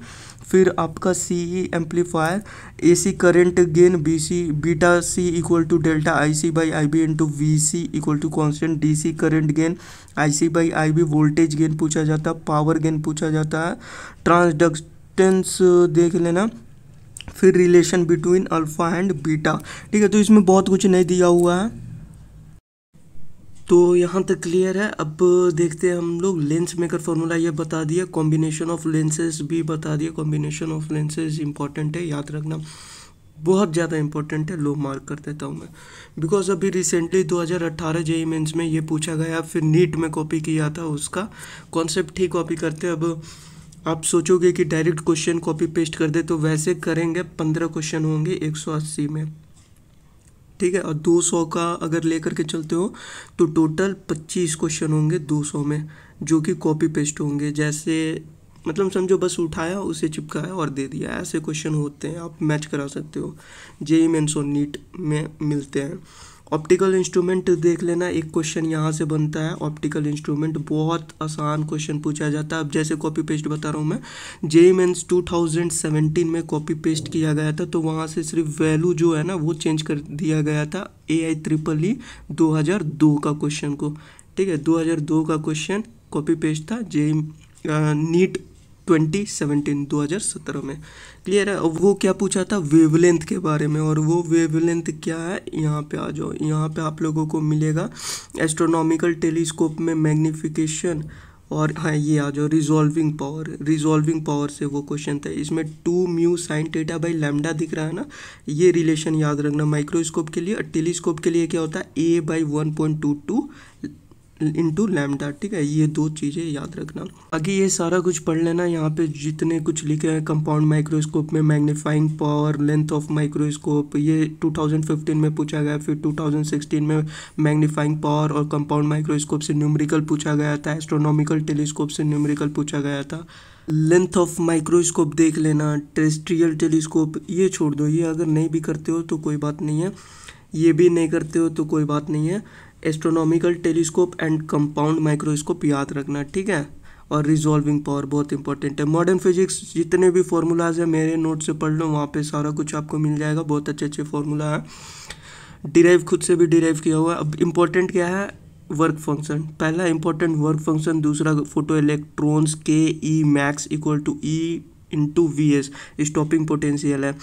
फिर आपका सी ई amplifier A C current gain B C beta C equal to delta I C by I B into we C equal to constant D C current gain I C by I B voltage gain पूछा जाता है power gain पूछा जाता है ट्रांसडक्टेंस देख लेना फिर relation between alpha and beta ठीक है तो इसमें बहुत कुछ नहीं दिया हुआ है तो यहाँ तक क्लियर है अब देखते हैं हम लोग लेंस मेकर फार्मूला ये बता दिया कॉम्बिनेशन ऑफ लेंसेज भी बता दिया कॉम्बिनेशन ऑफ लेंसेज इंपॉर्टेंट है याद रखना बहुत ज़्यादा इंपॉर्टेंट है लो मार्क कर देता हूँ मैं बिकॉज अभी रिसेंटली 2018 जेई मेंस में ये पूछा गया फिर नीट में कॉपी किया था उसका कॉन्सेप्ट ही कॉपी करते अब आप सोचोगे कि डायरेक्ट क्वेश्चन कॉपी पेस्ट कर दे तो वैसे करेंगे पंद्रह क्वेश्चन होंगे एक में ठीक है और 200 का अगर लेकर के चलते हो तो टोटल 25 क्वेश्चन होंगे 200 में जो कि कॉपी पेस्ट होंगे जैसे मतलब समझो बस उठाया उसे चिपकाया और दे दिया ऐसे क्वेश्चन होते हैं आप मैच करा सकते हो जेई मेन्स और नीट में मिलते हैं ऑप्टिकल इंस्ट्रूमेंट देख लेना एक क्वेश्चन यहाँ से बनता है ऑप्टिकल इंस्ट्रूमेंट बहुत आसान क्वेश्चन पूछा जाता है अब जैसे कॉपी पेस्ट बता रहा हूँ मैं JEE Mains two thousand seventeen में कॉपी पेस्ट किया गया था तो वहाँ से सिर्फ वैल्यू जो है ना वो चेंज कर दिया गया था ए आई ट्रिपल ई दो हज़ार दो का क्वेश्चन को ठीक है दो हज़ार दो का क्वेश्चन कॉपी पेस्ट था जे नीट ट्वेंटी 2017 दो हज़ार सत्रह में क्लियर है वो क्या पूछा था वेवलेंथ के बारे में और वो वेवलेंथ क्या है यहाँ पे आ जाओ यहाँ पे आप लोगों को मिलेगा एस्ट्रोनॉमिकल टेलीस्कोप में मैग्निफिकेशन और हाँ ये आ जाओ रिजॉल्विंग पावर रिजॉल्विंग पावर से वो क्वेश्चन था इसमें two mu sine theta by lambda दिख रहा है ना ये रिलेशन याद रखना माइक्रोस्कोप के लिए और टेलीस्कोप के लिए क्या होता है A by one point two two into lambda ठीक है ये दो चीज़ें याद रखना आगे ये सारा कुछ पढ़ लेना यहाँ पे जितने कुछ लिखे हैं कंपाउंड माइक्रोस्कोप में magnifying power length of microscope ये 2015 में पूछा गया फिर 2016 में मैग्नीफाइंग पावर और कंपाउंड माइक्रोस्कोप से न्यूमरिकल पूछा गया था एस्ट्रोनॉमिकल टेलीस्कोप से न्यूमरिकल पूछा गया था लेंथ ऑफ माइक्रोस्कोप देख लेना टेस्ट्रियल टेलीस्कोप ये छोड़ दो ये अगर नहीं भी करते हो तो कोई बात नहीं है ये भी नहीं करते हो तो कोई बात नहीं है astronomical telescope and compound microscope याद रखना ठीक है और रिजॉल्विंग पावर बहुत इंपॉर्टेंट है मॉडर्न फिजिक्स जितने भी फार्मूलाज हैं मेरे नोट से पढ़ लो वहाँ पे सारा कुछ आपको मिल जाएगा बहुत अच्छे अच्छे फार्मूला हैं डिराइव खुद से भी डिराइव किया हुआ है अब इम्पोर्टेंट क्या है वर्क फंक्शन पहला इंपॉर्टेंट वर्क फंक्शन दूसरा photoelectrons K E max equal to E into V S stopping potential है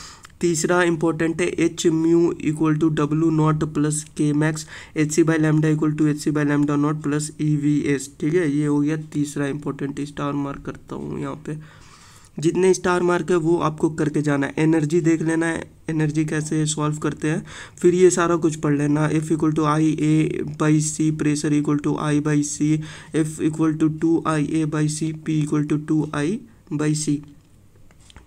तीसरा इंपॉर्टेंट है H mu equal to W not plus K max H C by lambda equal to H C by lambda not plus E V S ठीक है ये हो गया तीसरा important star mark करता हूँ यहाँ पे जितने स्टार मार्क है वो आपको करके जाना है एनर्जी देख लेना है एनर्जी कैसे सॉल्व करते हैं फिर ये सारा कुछ पढ़ लेना F equal to I A by C pressure equal to I by C F equal to two I A by C P equal to two I by C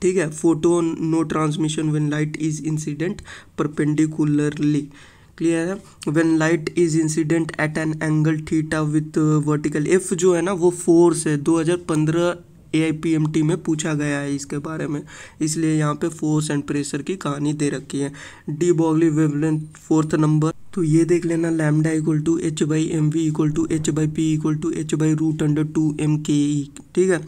ठीक है photo no transmission when light is incident perpendicularly clear है when light is incident at an angle theta with vertical if जो है ना वो force है 2015 ए में पूछा गया है इसके बारे में इसलिए यहाँ पे फोर्स एंड प्रेशर की कहानी दे रखी है de Broglie wavelength fourth number तो ये देख लेना lambda equal to H by M V equal to H by P equal to H by root under two M K E ठीक है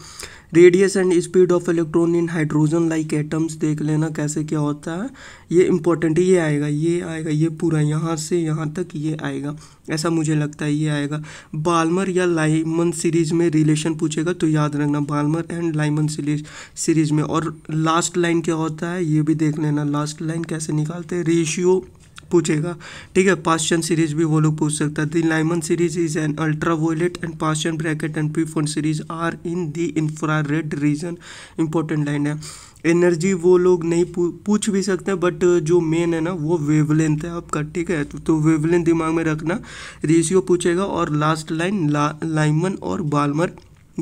radius and speed of electron in hydrogen like atoms देख लेना कैसे क्या होता है ये important ये आएगा ये आएगा ये पूरा यहाँ से यहाँ तक ये आएगा ऐसा मुझे लगता है ये आएगा बालमर या लाइमन सीरीज में रिलेशन पूछेगा तो याद रखना Balmer and Lyman series series में और लास्ट लाइन क्या होता है ये भी देख लेना लास्ट लाइन कैसे निकालते हैं रेशियो पूछेगा ठीक है पाश्चन सीरीज भी वो लोग पूछ सकता है the Lyman series is an ultraviolet and Paschen Brackett and Pfund series are in the infrared region important line है एनर्जी वो लोग नहीं पूछ भी सकते हैं बट जो मेन है ना वो वेवलेंथ है आपका ठीक है तो वेवलेंथ दिमाग में रखना रेशियो पूछेगा और लास्ट लाइन ला, लाइमन और बालमर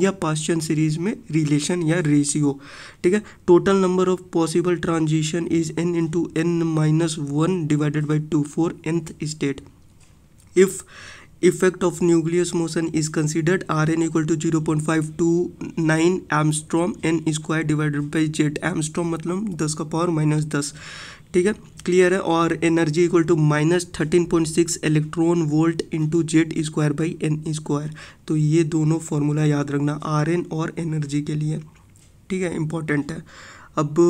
या पाश्चन सीरीज में रिलेशन या रेशियो ठीक है total number of possible transition is N into N minus one divided by two for Nth state if effect of nucleus motion is considered R N equal to zero point five two nine angstrom N square divided by Z angstrom मतलब दस का power minus दस ठीक है clear है और energy equal to minus thirteen point six electron volt into Z square by N square तो ये दोनों फॉर्मूला याद रखना आर एन और एनर्जी के लिए ठीक है इंपॉर्टेंट है अब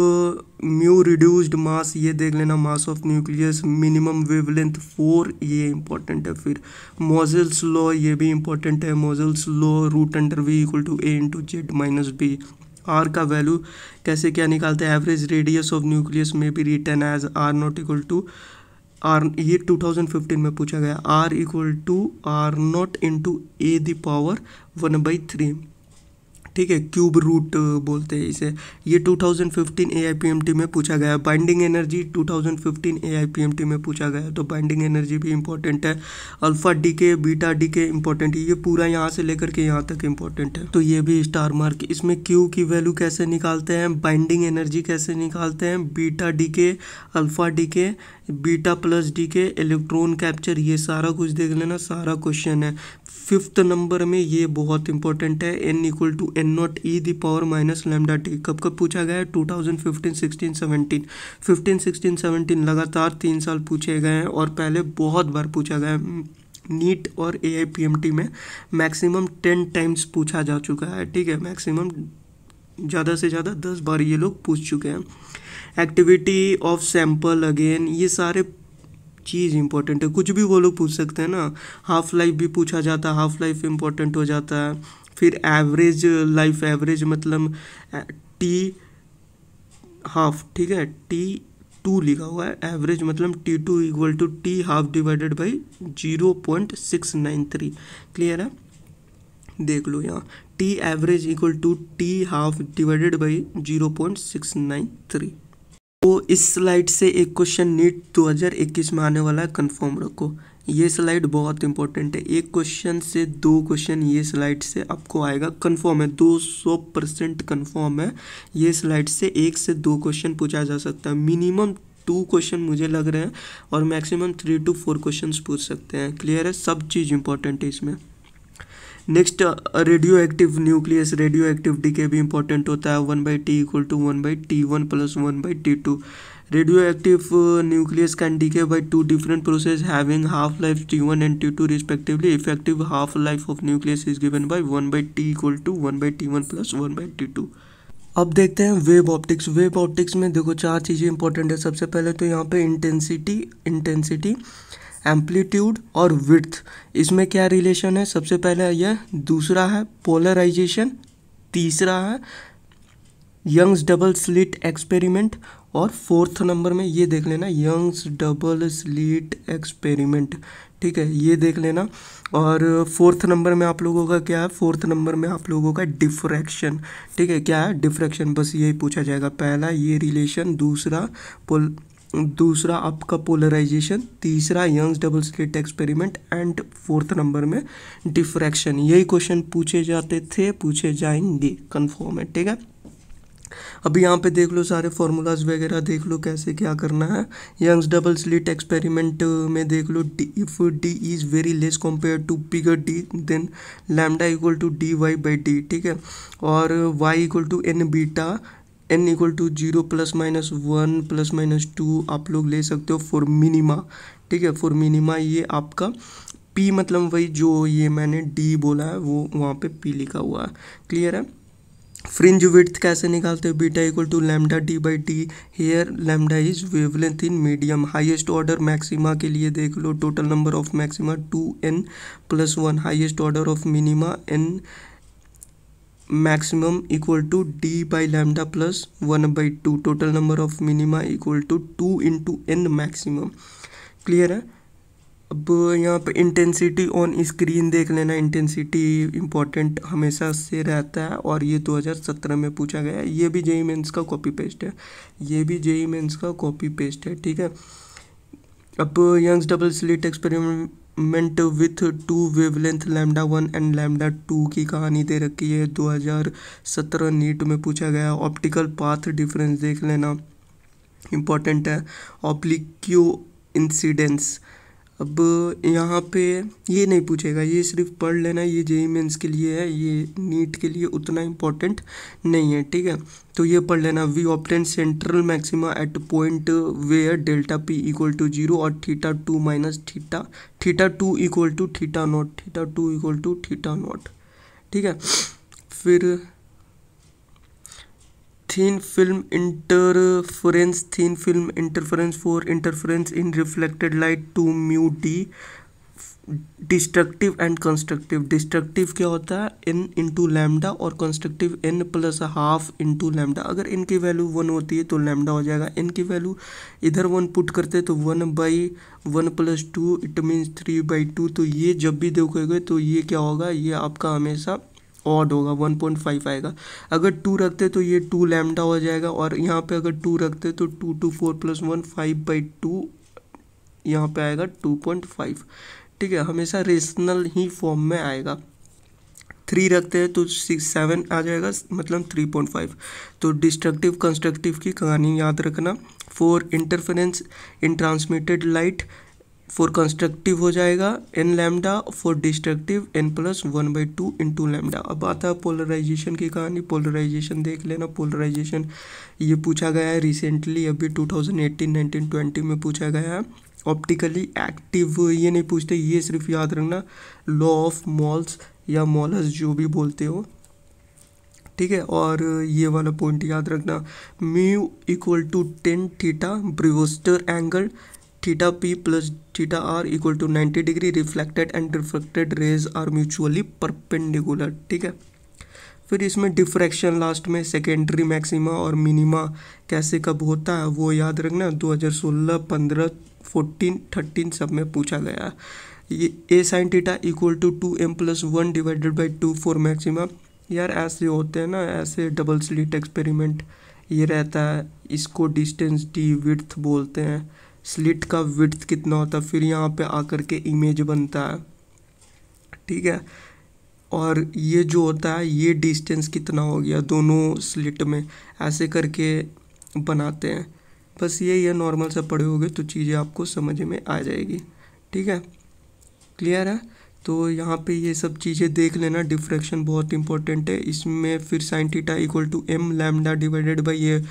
म्यू रिड्यूस्ड मास ये देख लेना mass of nucleus minimum wavelength for ये इंपॉर्टेंट है फिर मोजल्स लॉ ये भी इंपॉर्टेंट है Moseley's law root under V equal to A into Z minus B R का वैल्यू कैसे क्या निकालते हैं एवरेज रेडियस ऑफ न्यूक्लियस में be written as R not equal to R ये 2015 में पूछा गया R equal to R not into A the power one by three ठीक है क्यूब रूट बोलते हैं इसे ये 2015 एआईपीएमटी में पूछा गया बाइंडिंग एनर्जी 2015 एआईपीएमटी में पूछा गया तो बाइंडिंग एनर्जी भी इंपॉर्टेंट है alpha decay beta decay important है ये पूरा यहाँ से लेकर के यहाँ तक इंपॉर्टेंट है तो ये भी स्टार मार्क इसमें क्यू की वैल्यू कैसे निकालते हैं बाइंडिंग एनर्जी कैसे निकालते हैं beta decay alpha decay beta plus decay electron capture ये सारा कुछ देख लेना सारा क्वेश्चन है फिफ्थ नंबर में ये बहुत इंपॉर्टेंट है N equal to N not E the power minus lambda T कब कब पूछा गया है two thousand fifteen sixteen seventeen fifteen sixteen seventeen लगातार तीन साल पूछे गए हैं और पहले बहुत बार पूछा गया है नीट और A I P M T में मैक्सिमम टेन टाइम्स पूछा जा चुका है ठीक है मैक्सिमम ज़्यादा से ज़्यादा दस बार ये लोग पूछ चुके हैं एक्टिविटी ऑफ सैम्पल अगेन ये सारे चीज़ इंपॉर्टेंट है कुछ भी वो लोग पूछ सकते हैं ना हाफ लाइफ भी पूछा जाता है हाफ लाइफ इंपॉर्टेंट हो जाता है फिर एवरेज लाइफ एवरेज मतलब टी हाफ ठीक है टी टू लिखा हुआ है एवरेज मतलब T two equal to T half divided by zero point six nine three clear है देख लो यहाँ T average equal to T half divided by zero point six nine three तो इस स्लाइड से एक क्वेश्चन नीट 2021 में आने वाला है कन्फर्म रखो ये स्लाइड बहुत इंपॉर्टेंट है एक क्वेश्चन से दो क्वेश्चन ये स्लाइड से आपको आएगा कन्फर्म है 200 परसेंट कन्फर्म है ये स्लाइड से एक से दो क्वेश्चन पूछा जा सकता है मिनिमम टू क्वेश्चन मुझे लग रहे हैं और maximum three two four question पूछ सकते हैं क्लियर है सब चीज़ इंपॉर्टेंट है इसमें next radioactive nucleus radioactive के भी इंपॉर्टेंट होता है one by T equal to one by T one plus one by T two radioactive nucleus can decay by two different process having half life T one and T two respectively effective half life of nucleus is given by one by T equal to one by T one plus one by T two अब देखते हैं web optics web optics में देखो चार चीज़ें important है सबसे पहले तो यहाँ पे इंटेंसिटी इंटेंसिटी एम्पलीट्यूड और विथ इसमें क्या रिलेशन है सबसे पहले यह दूसरा है पोलराइजेशन तीसरा है यंग्स डबल स्लिट एक्सपेरिमेंट और फोर्थ नंबर में ये देख लेना यंग्स डबल स्लिट एक्सपेरिमेंट ठीक है ये देख लेना और फोर्थ नंबर में आप लोगों का क्या है फोर्थ नंबर में आप लोगों का डिफ्रैक्शन ठीक है क्या है डिफ्रैक्शन बस यही पूछा जाएगा पहला ये रिलेशन दूसरा पोल दूसरा आपका पोलराइजेशन तीसरा Young's double slit experiment and fourth number में डिफ्रैक्शन यही क्वेश्चन पूछे जाते थे पूछे जाएंगे कन्फर्म है ठीक है अभी यहाँ पे देख लो सारे फॉर्मूलाज वगैरह देख लो कैसे क्या करना है यंग्स डबल स्लिट एक्सपेरिमेंट में देख लो D if D is very less compare to bigger D then lambda equal to D Y by D ठीक है और Y equal to N beta N equal to zero plus minus one plus minus two आप लोग ले सकते हो for minima ठीक है फॉर मिनिमा ये आपका पी मतलब वही जो ये मैंने डी बोला है वो वहाँ पे पी लिखा हुआ है क्लियर है फ्रिंज विथ कैसे निकालते हो beta equal to lambda D by D here lambda is wavelength in medium highest order maxima के लिए देख लो total number of maxima two N plus one highest order of minima N equal to D by by plus one by two total number of minima equal to two in two N maximum clear है अब यहाँ पे intensity on screen देख लेना intensity important हमेशा से रहता है और ये 2017 में पूछा गया है ये भी जेई मेंस e e का कॉपी पेस्ट है ये भी जेई मेंस e का कॉपी पेस्ट है ठीक है अब Young's double slit experiment ment with two wavelength lambda one and lambda two की कहानी दे रखी है 2017 नीट में पूछा गया ऑप्टिकल पाथ डिफरेंस देख लेना इम्पॉर्टेंट है ऑप्लिक्यो इंसिडेंस अब यहाँ पे ये नहीं पूछेगा ये सिर्फ पढ़ लेना ये जेई मेन्स e के लिए है ये नीट के लिए उतना इम्पोर्टेंट नहीं है ठीक है तो ये पढ़ लेना we obtain central maxima at point where delta P equal to zero और theta two minus theta theta two equal to theta not theta two equal to theta not ठीक है फिर thin film interference thin film interference for interference in reflected light two mu D destructive and constructive destructive क्या होता है N into lambda और constructive N plus half into lambda अगर इनकी value one होती है तो लैमडा हो जाएगा इनकी वैल्यू इधर वन पुट करते तो one by one plus two it means three by two तो ये जब भी देखोगे तो ये क्या होगा ये आपका हमेशा ऑड होगा वन पॉइंट फाइव आएगा अगर टू रखते तो ये टू लैमडा हो जाएगा और यहाँ पे अगर टू रखते तो two two four plus one five by two यहाँ पर आएगा टू पॉइंट फाइव ठीक है हमेशा रेशनल ही फॉर्म में आएगा थ्री रखते हैं तो सिक्स सेवन आ जाएगा मतलब थ्री पॉइंट फाइव तो डिस्ट्रक्टिव कंस्ट्रक्टिव की कहानी याद रखना four interference in transmitted light for constructive हो जाएगा n lambda for destructive n plus one by two in two lambda अब आता है पोलराइजेशन की कहानी पोलराइजेशन देख लेना पोलराइजेशन ये पूछा गया है रिसेंटली अभी 2018 1920 में पूछा गया है ऑप्टिकली एक्टिव ये नहीं पूछते ये सिर्फ याद रखना लॉ ऑफ मॉल्स या मॉलस जो भी बोलते हो ठीक है और ये वाला पॉइंट याद रखना mu equal to tan theta Brewster angle theta p plus theta r equal to ninety degree reflected and reflected rays are mutually perpendicular ठीक है फिर इसमें डिफ्रैक्शन लास्ट में सेकेंडरी मैक्सिमा और मिनिमा कैसे कब होता है वो याद रखना 2016 15 14 13 सब में पूछा गया ये a sine theta equal to two m plus one divided by two for maxima यार ऐसे होते हैं ना ऐसे डबल स्लिट एक्सपेरिमेंट ये रहता है इसको डिस्टेंस डी विथ बोलते हैं स्लिट का विड्थ कितना होता है फिर यहाँ पे आकर के इमेज बनता है ठीक है और ये जो होता है ये डिस्टेंस कितना हो गया दोनों स्लिट में ऐसे करके बनाते हैं बस ये ये नॉर्मल सा पड़े होगे तो चीज़ें आपको समझ में आ जाएगी ठीक है क्लियर है तो यहाँ पे ये सब चीज़ें देख लेना डिफ्रैक्शन बहुत इंपॉर्टेंट है इसमें फिर sine theta equal to m lambda divided by ये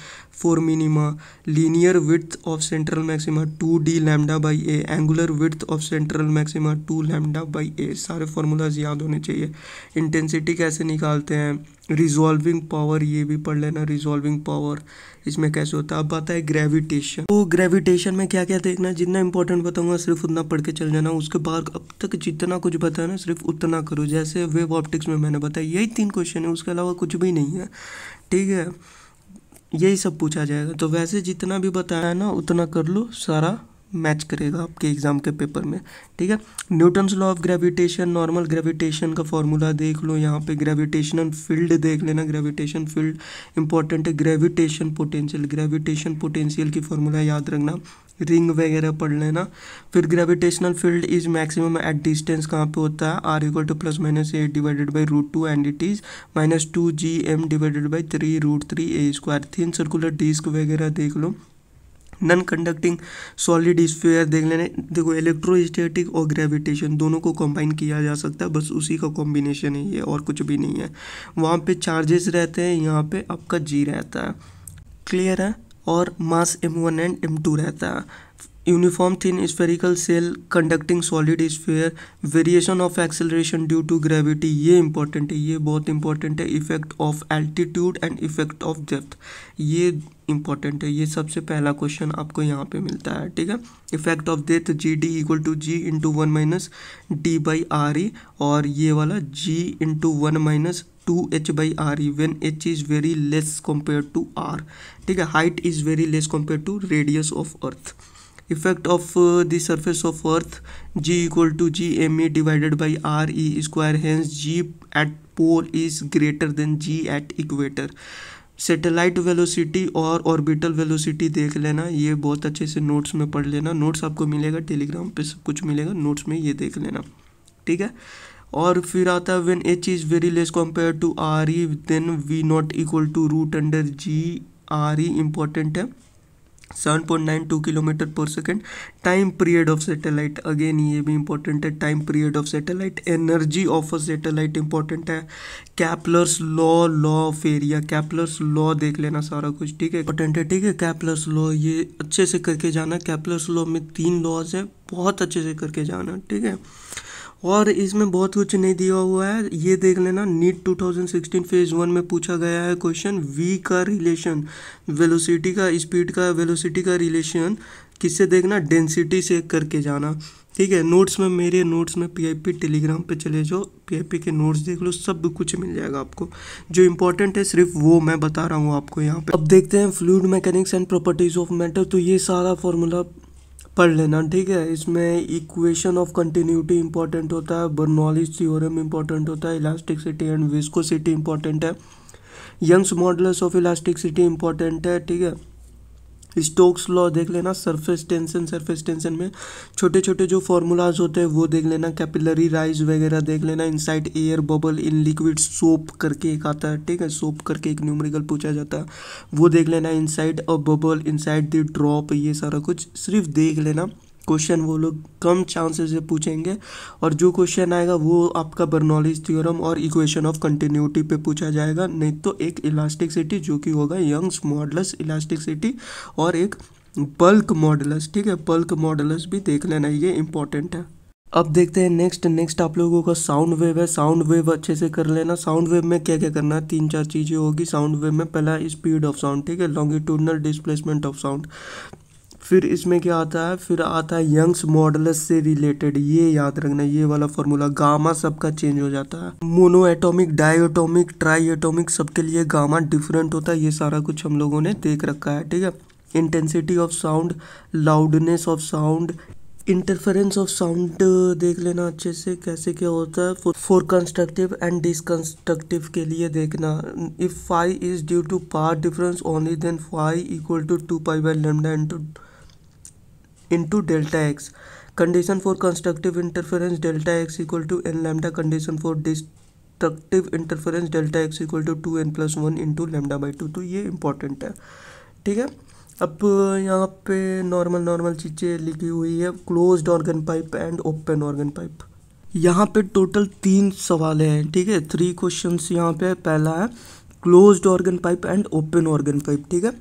minima linear width of central maxima two d lambda by a angular width of central maxima two lambda by a सारे फार्मूलाज याद होने चाहिए intensity कैसे निकालते हैं रिजॉल्विंग पावर ये भी पढ़ लेना रिजॉल्विंग पावर इसमें कैसे होता है अब आता है ग्रेविटेशन तो ग्रेविटेशन में क्या क्या देखना जितना इंपॉर्टेंट बताऊंगा सिर्फ उतना पढ़ के चल जाना उसके बाद अब तक जितना कुछ बताया ना सिर्फ उतना करो जैसे वेब ऑप्टिक्स में मैंने बताया यही तीन क्वेश्चन है उसके अलावा कुछ भी नहीं है ठीक है यही सब पूछा जाएगा तो वैसे जितना भी बताया ना उतना कर लो सारा मैच करेगा आपके एग्ज़ाम के पेपर में ठीक है Newton's law of gravitation normal gravitation का फॉर्मूला देख लो यहाँ पे ग्रेविटेशनल फील्ड देख लेना ग्रेविटेशन फील्ड इंपॉर्टेंट है ग्रेविटेशन पोटेंशियल ग्रेविटेशन पोटेंशियल की फॉर्मूला याद रखना रिंग वगैरह पढ़ लेना फिर gravitational field is maximum at distance कहाँ पे होता है are equal to plus minus a divided by root two and it is minus two g m divided by three root three A square thin circular disc वगैरह देख लो non conducting solid sphere देख लेने देखो electrostatic और gravitation दोनों को combine किया जा सकता है बस उसी का कॉम्बिनेशन है ये और कुछ भी नहीं है वहाँ पे चार्जेस रहते हैं यहाँ पे आपका जी रहता है क्लियर है और mass m one and m two रहता है uniform thin spherical shell conducting solid sphere variation of acceleration due to gravity ये important है ये बहुत important है effect of altitude and effect of depth ये important है ये सबसे पहला क्वेश्चन आपको यहाँ पे मिलता है ठीक है इफेक्ट ऑफ डेथ g d equal to g into one minus d by r e और ये वाला g into one minus two H by r e when h is very less compare to r ठीक है height is very less compare to radius of earth effect of the surface of earth g equal to g m e divided by r e square hence g eight pole is greater than g at equator satellite velocity और orbital velocity देख लेना ये बहुत अच्छे से notes में पढ़ लेना नोट्स आपको मिलेगा टेलीग्राम पे सब कुछ मिलेगा नोट्स में ये देख लेना ठीक है और फिर आता है when h is very less compare to r e then v naught equal to root under g r e important है seven point nine two kilometre पर second time period of satellite again ये भी important है time period of satellite energy of a satellite important है Kepler's law law of area Kepler's law देख लेना सारा कुछ ठीक है इंपॉर्टेंट है ठीक है कैपलर्स लॉ ये अच्छे से करके जाना कैपलर्स लॉ में तीन लॉज है बहुत अच्छे से करके जाना ठीक है और इसमें बहुत कुछ नहीं दिया हुआ है ये देख लेना नीट 2016 फेज वन में पूछा गया है क्वेश्चन वी का रिलेशन वेलोसिटी का स्पीड का वेलोसिटी का रिलेशन किससे देखना डेंसिटी से करके जाना ठीक है नोट्स में मेरे नोट्स में पीआईपी टेलीग्राम पे चले जाओ पीआईपी के नोट्स देख लो सब कुछ मिल जाएगा आपको जो इंपॉर्टेंट है सिर्फ वो मैं बता रहा हूँ आपको यहाँ पे अब देखते हैं fluid mechanics and properties of matter तो ये सारा फॉर्मूला पढ़ लेना ठीक है इसमें इक्वेशन ऑफ कंटिन्यूटी इंपॉर्टेंट होता है बर्नॉलिज थियोरम इंपॉर्टेंट होता है इलास्टिकसिटी एंड विस्कोसिटी इंपॉर्टेंट है Young's modulus of elasticity important है ठीक है स्टोक्स लॉ देख लेना सरफेस टेंशन सरफेस टेंशन में छोटे छोटे जो फॉर्मूलाज होते हैं वो देख लेना कैपिलरी राइज वगैरह देख लेना inside air bubble in liquid soap करके एक आता है ठीक है सोप करके एक न्यूमरिकल पूछा जाता है वो देख लेना inside a bubble inside the drop ये सारा कुछ सिर्फ देख लेना क्वेश्चन वो लोग कम चांसेस से पूछेंगे और जो क्वेश्चन आएगा वो आपका बर्नॉलिज थ्योरम और इक्वेशन ऑफ कंटिन्यूटी पे पूछा जाएगा नहीं तो एक इलास्टिक सिटी जो कि होगा यंग्स मॉडलस सिटी और एक बल्क मॉडलस ठीक है बल्क मॉडलस भी देख लेना ये इंपॉर्टेंट है अब देखते हैं नेक्स्ट नेक्स्ट आप लोगों का साउंड वेव है साउंड वेव अच्छे से कर लेना साउंड वेव में क्या क्या करना है तीन चार चीज़ें होगी साउंड वेव में पहला स्पीड ऑफ साउंड ठीक है लॉन्गिट्यूडनल डिस्प्लेसमेंट ऑफ साउंड फिर इसमें क्या आता है फिर आता है यंग्स मॉडलस से रिलेटेड ये याद रखना ये वाला फॉर्मूला गामा सबका चेंज हो जाता है mono atomic di tri atomic सबके लिए गामा डिफरेंट होता है ये सारा कुछ हम लोगों ने देख रखा है ठीक है intensity of sound loudness of sound interference of sound देख लेना अच्छे से कैसे क्या होता है फॉर कंस्ट्रक्टिव एंड डिसकंस्ट्रक्टिव के लिए देखना if phi is due to path difference only then phi equal to two pi by lambda into into delta x condition for constructive interference delta x equal to n lambda condition for destructive interference delta x equal to two N plus one into lambda by two तो ये important है ठीक है अब यहाँ पे normal normal चीज़ें लिखी हुई है close organ pipe and open organ pipe यहाँ पे टोटल तीन सवाल हैं ठीक है थ्री क्वेश्चंस यहाँ पे पहला है closed organ pipe and open organ pipe ठीक है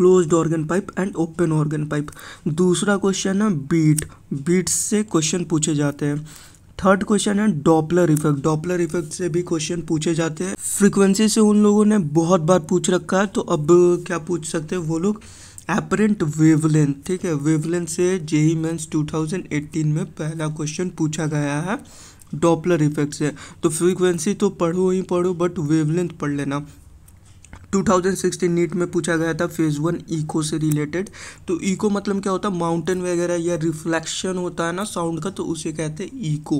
closed organ pipe and open organ pipe दूसरा क्वेश्चन है बीट बीट से क्वेश्चन पूछे जाते हैं थर्ड क्वेश्चन है डॉपलर इफेक्ट डॉपलर इफेक्ट से भी क्वेश्चन पूछे जाते हैं फ्रीक्वेंसी से उन लोगों ने बहुत बार पूछ रखा है तो अब क्या पूछ सकते हैं वो लोग एपरेंट वेवलेंथ ठीक है वेवलेंथ से जेई मेंस 2018 में पहला क्वेश्चन पूछा गया है डॉपलर इफेक्ट से तो फ्रीक्वेंसी तो पढ़ो ही पढ़ो बट वेवलेंथ पढ़ लेना 2016 नीट में पूछा गया था फेज़ वन इको से रिलेटेड तो इको मतलब क्या होता है माउंटेन वगैरह या रिफ्लेक्शन होता है ना साउंड का तो उसे कहते हैं इको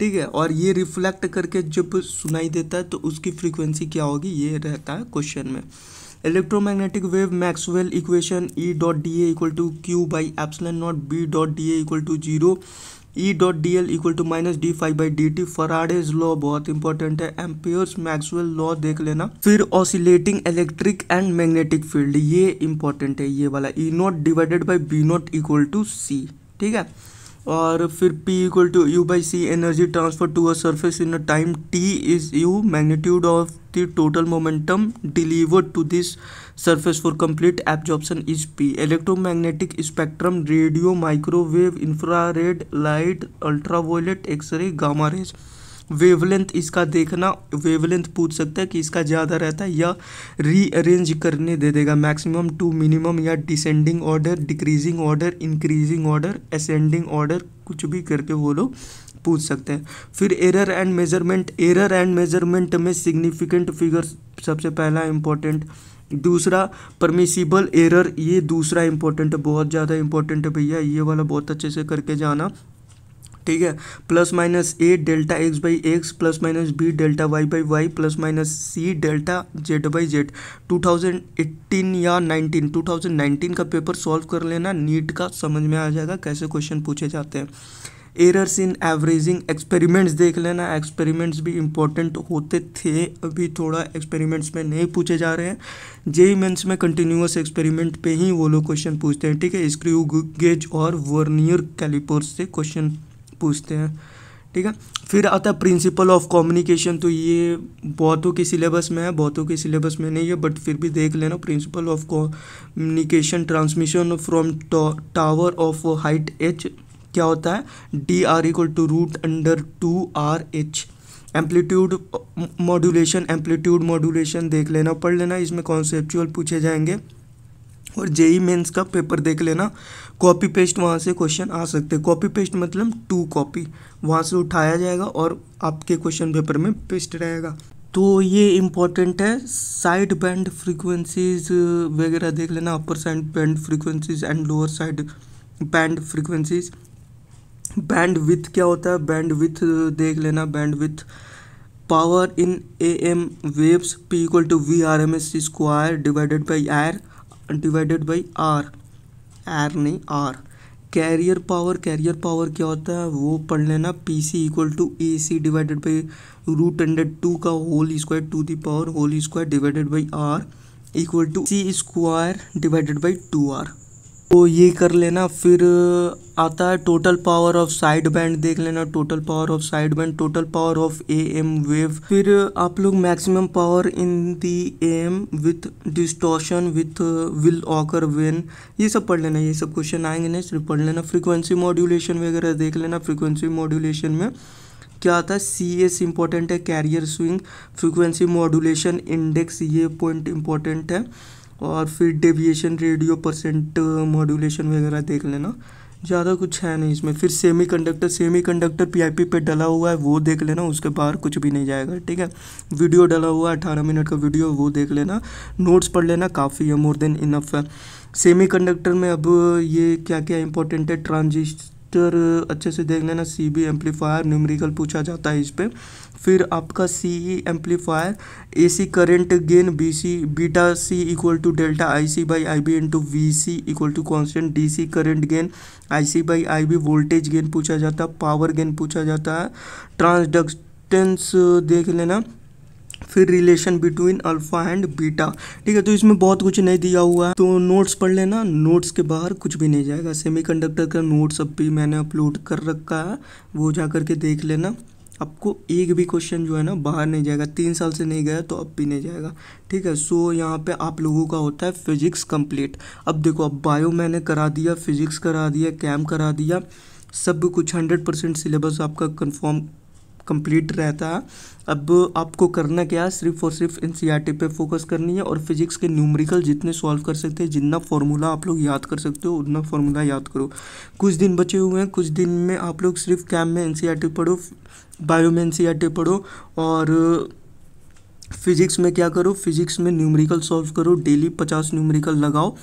ठीक है और ये रिफ्लेक्ट करके जब सुनाई देता है तो उसकी फ्रीक्वेंसी क्या होगी ये रहता है क्वेश्चन में electromagnetic wave Maxwell equation e dot d a equal to Q by epsilon naught b dot d a equal to zero e dot D L equal to minus D phi by D t Faraday's law बहुत important है Ampere's Maxwell law देख लेना फिर oscillating electric and magnetic field ये important है ये वाला e naught divided by b naught equal to c ठीक है और फिर p equal to u by c energy transfer to a surface in a time t is u magnitude of the total momentum delivered to this surface for complete absorption is P. Electromagnetic spectrum, radio, microwave, infrared, light, light ultraviolet x ray gamma rays wavelength इसका देखना wavelength पूछ सकता है कि इसका ज़्यादा रहता है या रीअरेंज करने दे देगा मैक्सिमम टू मिनिमम या descending order decreasing order increasing order ascending order कुछ भी करके वो लोग पूछ सकते हैं फिर error and measurement error and measurement में सिग्निफिकेंट फिगर सबसे पहला इंपॉर्टेंट दूसरा परमिसिबल एरर ये दूसरा इंपॉर्टेंट है बहुत ज़्यादा इंपॉर्टेंट है भैया ये वाला बहुत अच्छे से करके जाना ठीक है plus minus a delta x by x plus minus b delta y by y plus minus c delta z by z 2018 या 19 2019 का पेपर सॉल्व कर लेना नीट का समझ में आ जाएगा कैसे क्वेश्चन पूछे जाते हैं एरर्स इन एवरेजिंग एक्सपेरिमेंट्स देख लेना एक्सपेरिमेंट्स भी इंपॉर्टेंट होते थे अभी थोड़ा एक्सपेरिमेंट्स में नहीं पूछे जा रहे हैं जेई मेंस में कंटिन्यूस एक्सपेरिमेंट पे ही वो लोग क्वेश्चन पूछते हैं ठीक है स्क्रू गेज और वर्नियर कैलिपोर्स से क्वेश्चन पूछते हैं ठीक है फिर आता है प्रिंसिपल ऑफ कम्युनिकेशन तो ये बहुतों के सिलेबस में है बहुतों के सिलेबस में नहीं है बट फिर भी देख लेना principle of communication transmission from tower of height h क्या होता है d r equal to root under two r h amplitude modulation amplitude modulation देख लेना पढ़ लेना इसमें कॉन्सेप्चुअल पूछे जाएंगे और जेई मेंस e का पेपर देख लेना कॉपी पेस्ट वहाँ से क्वेश्चन आ सकते हैं कॉपी पेस्ट मतलब टू कॉपी वहाँ से उठाया जाएगा और आपके क्वेश्चन पेपर में पेस्ट रहेगा तो ये इम्पोर्टेंट है साइड बैंड फ्रीक्वेंसीज वगैरह देख लेना upper side band frequencies and lower side band frequencies bandwidth क्या होता है बैंड विथ देख लेना bandwidth power in a m waves p equal to we R M s square divided by r divided by r r नहीं r carrier power carrier power क्या होता है वो पढ़ लेना p c equal to a c divided by root hundred two का whole square to the power whole square divided by are equal to c square divided by two r तो ये कर लेना फिर आता है total power of side band देख लेना total power of side band total power of a m wave फिर आप लोग maximum power in the M with distortion with will occur when ये सब पढ़ लेना ये सब क्वेश्चन आएंगे नहीं सिर्फ पढ़ लेना फ्रीक्वेंसी मॉड्यूलेशन वगैरह देख लेना फ्रीक्वेंसी मॉड्यूलेशन में क्या आता है सी एस इंपॉर्टेंट है carrier swing frequency modulation index ये पॉइंट इंपॉर्टेंट है और फिर डेविएशन रेडियो परसेंट मॉड्यूलेशन वगैरह देख लेना ज़्यादा कुछ है नहीं इसमें फिर semiconductor semiconductor P पे डला हुआ है वो देख लेना उसके बाहर कुछ भी नहीं जाएगा ठीक है वीडियो डला हुआ है अठारह मिनट का वीडियो वो देख लेना नोट्स पढ़ लेना काफ़ी है मोर देन इनफ है सेमी कंडक्टर में अब ये क्या क्या इंपॉर्टेंट है ट्रांजिस्ट फैक्टर अच्छे से देख लेना सी बी एम्पलीफायर न्यूमरिकल पूछा जाता है इस पर फिर आपका सी ई amplifier A C current gain B C beta C equal to delta I C by I B into we C equal to constant D C current gain I C by I B voltage gain पूछा जाता है power gain पूछा जाता है ट्रांसडक्टेंस देख लेना फिर relation between alpha and beta ठीक है तो इसमें बहुत कुछ नहीं दिया हुआ है तो नोट्स पढ़ लेना नोट्स के बाहर कुछ भी नहीं जाएगा सेमीकंडक्टर का नोट्स अब भी मैंने अपलोड कर रखा है वो जा करके देख लेना आपको एक भी क्वेश्चन जो है ना बाहर नहीं जाएगा तीन साल से नहीं गया तो अब भी नहीं जाएगा ठीक है सो यहाँ पे आप लोगों का होता है फिजिक्स कंप्लीट अब देखो अब बायो मैंने करा दिया फिजिक्स करा दिया कैम करा दिया सब कुछ हंड्रेड परसेंट सिलेबस आपका कंफर्म कंप्लीट रहता है अब आपको करना क्या है सिर्फ और सिर्फ एन पे फोकस करनी है और फिजिक्स के न्यूमरिकल जितने सॉल्व कर सकते हैं जितना फार्मूला आप लोग याद कर सकते हो उतना फार्मूला याद करो कुछ दिन बचे हुए हैं कुछ दिन में आप लोग सिर्फ कैम में एन e पढ़ो बायो में एन e पढ़ो और फिज़िक्स में क्या करो फिज़िक्स में न्यूमरिकल सॉल्व करो डेली पचास न्यूमरिकल लगाओ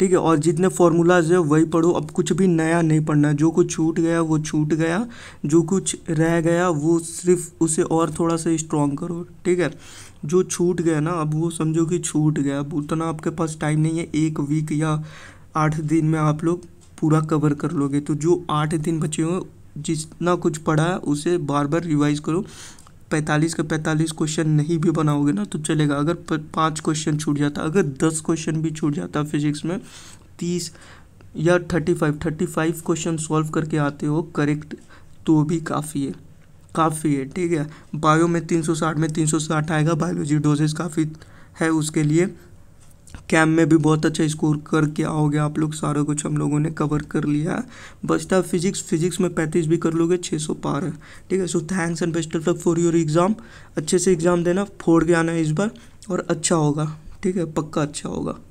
ठीक है और जितने फॉर्मूलाज है वही पढ़ो अब कुछ भी नया नहीं पढ़ना है जो कुछ छूट गया वो छूट गया जो कुछ रह गया वो सिर्फ उसे और थोड़ा सा स्ट्रॉन्ग करो ठीक है जो छूट गया ना अब वो समझो कि छूट गया अब उतना आपके पास टाइम नहीं है एक वीक या आठ दिन में आप लोग पूरा कवर कर लोगे तो जो आठ दिन बचे हों जितना कुछ पढ़ा है उसे बार बार रिवाइज करो पैंतालीस का पैंतालीस क्वेश्चन नहीं भी बनाओगे ना तो चलेगा अगर पाँच क्वेश्चन छूट जाता अगर दस क्वेश्चन भी छूट जाता फिजिक्स में तीस या thirty five thirty five question solve करके आते हो करेक्ट तो भी काफ़ी है काफ़ी है ठीक है बायो में तीन सौ साठ में तीन सौ साठ आएगा बायोलॉजी डोजेस काफ़ी है उसके लिए कैम में भी बहुत अच्छा स्कोर करके आओगे आप लोग सारा कुछ हम लोगों ने कवर कर लिया बचता फिजिक्स फिजिक्स में पैंतीस भी कर लोगे छः सौ पार है ठीक है so thanks and best of luck for your exam अच्छे से एग्ज़ाम देना फोड़ के आना इस बार और अच्छा होगा ठीक है पक्का अच्छा होगा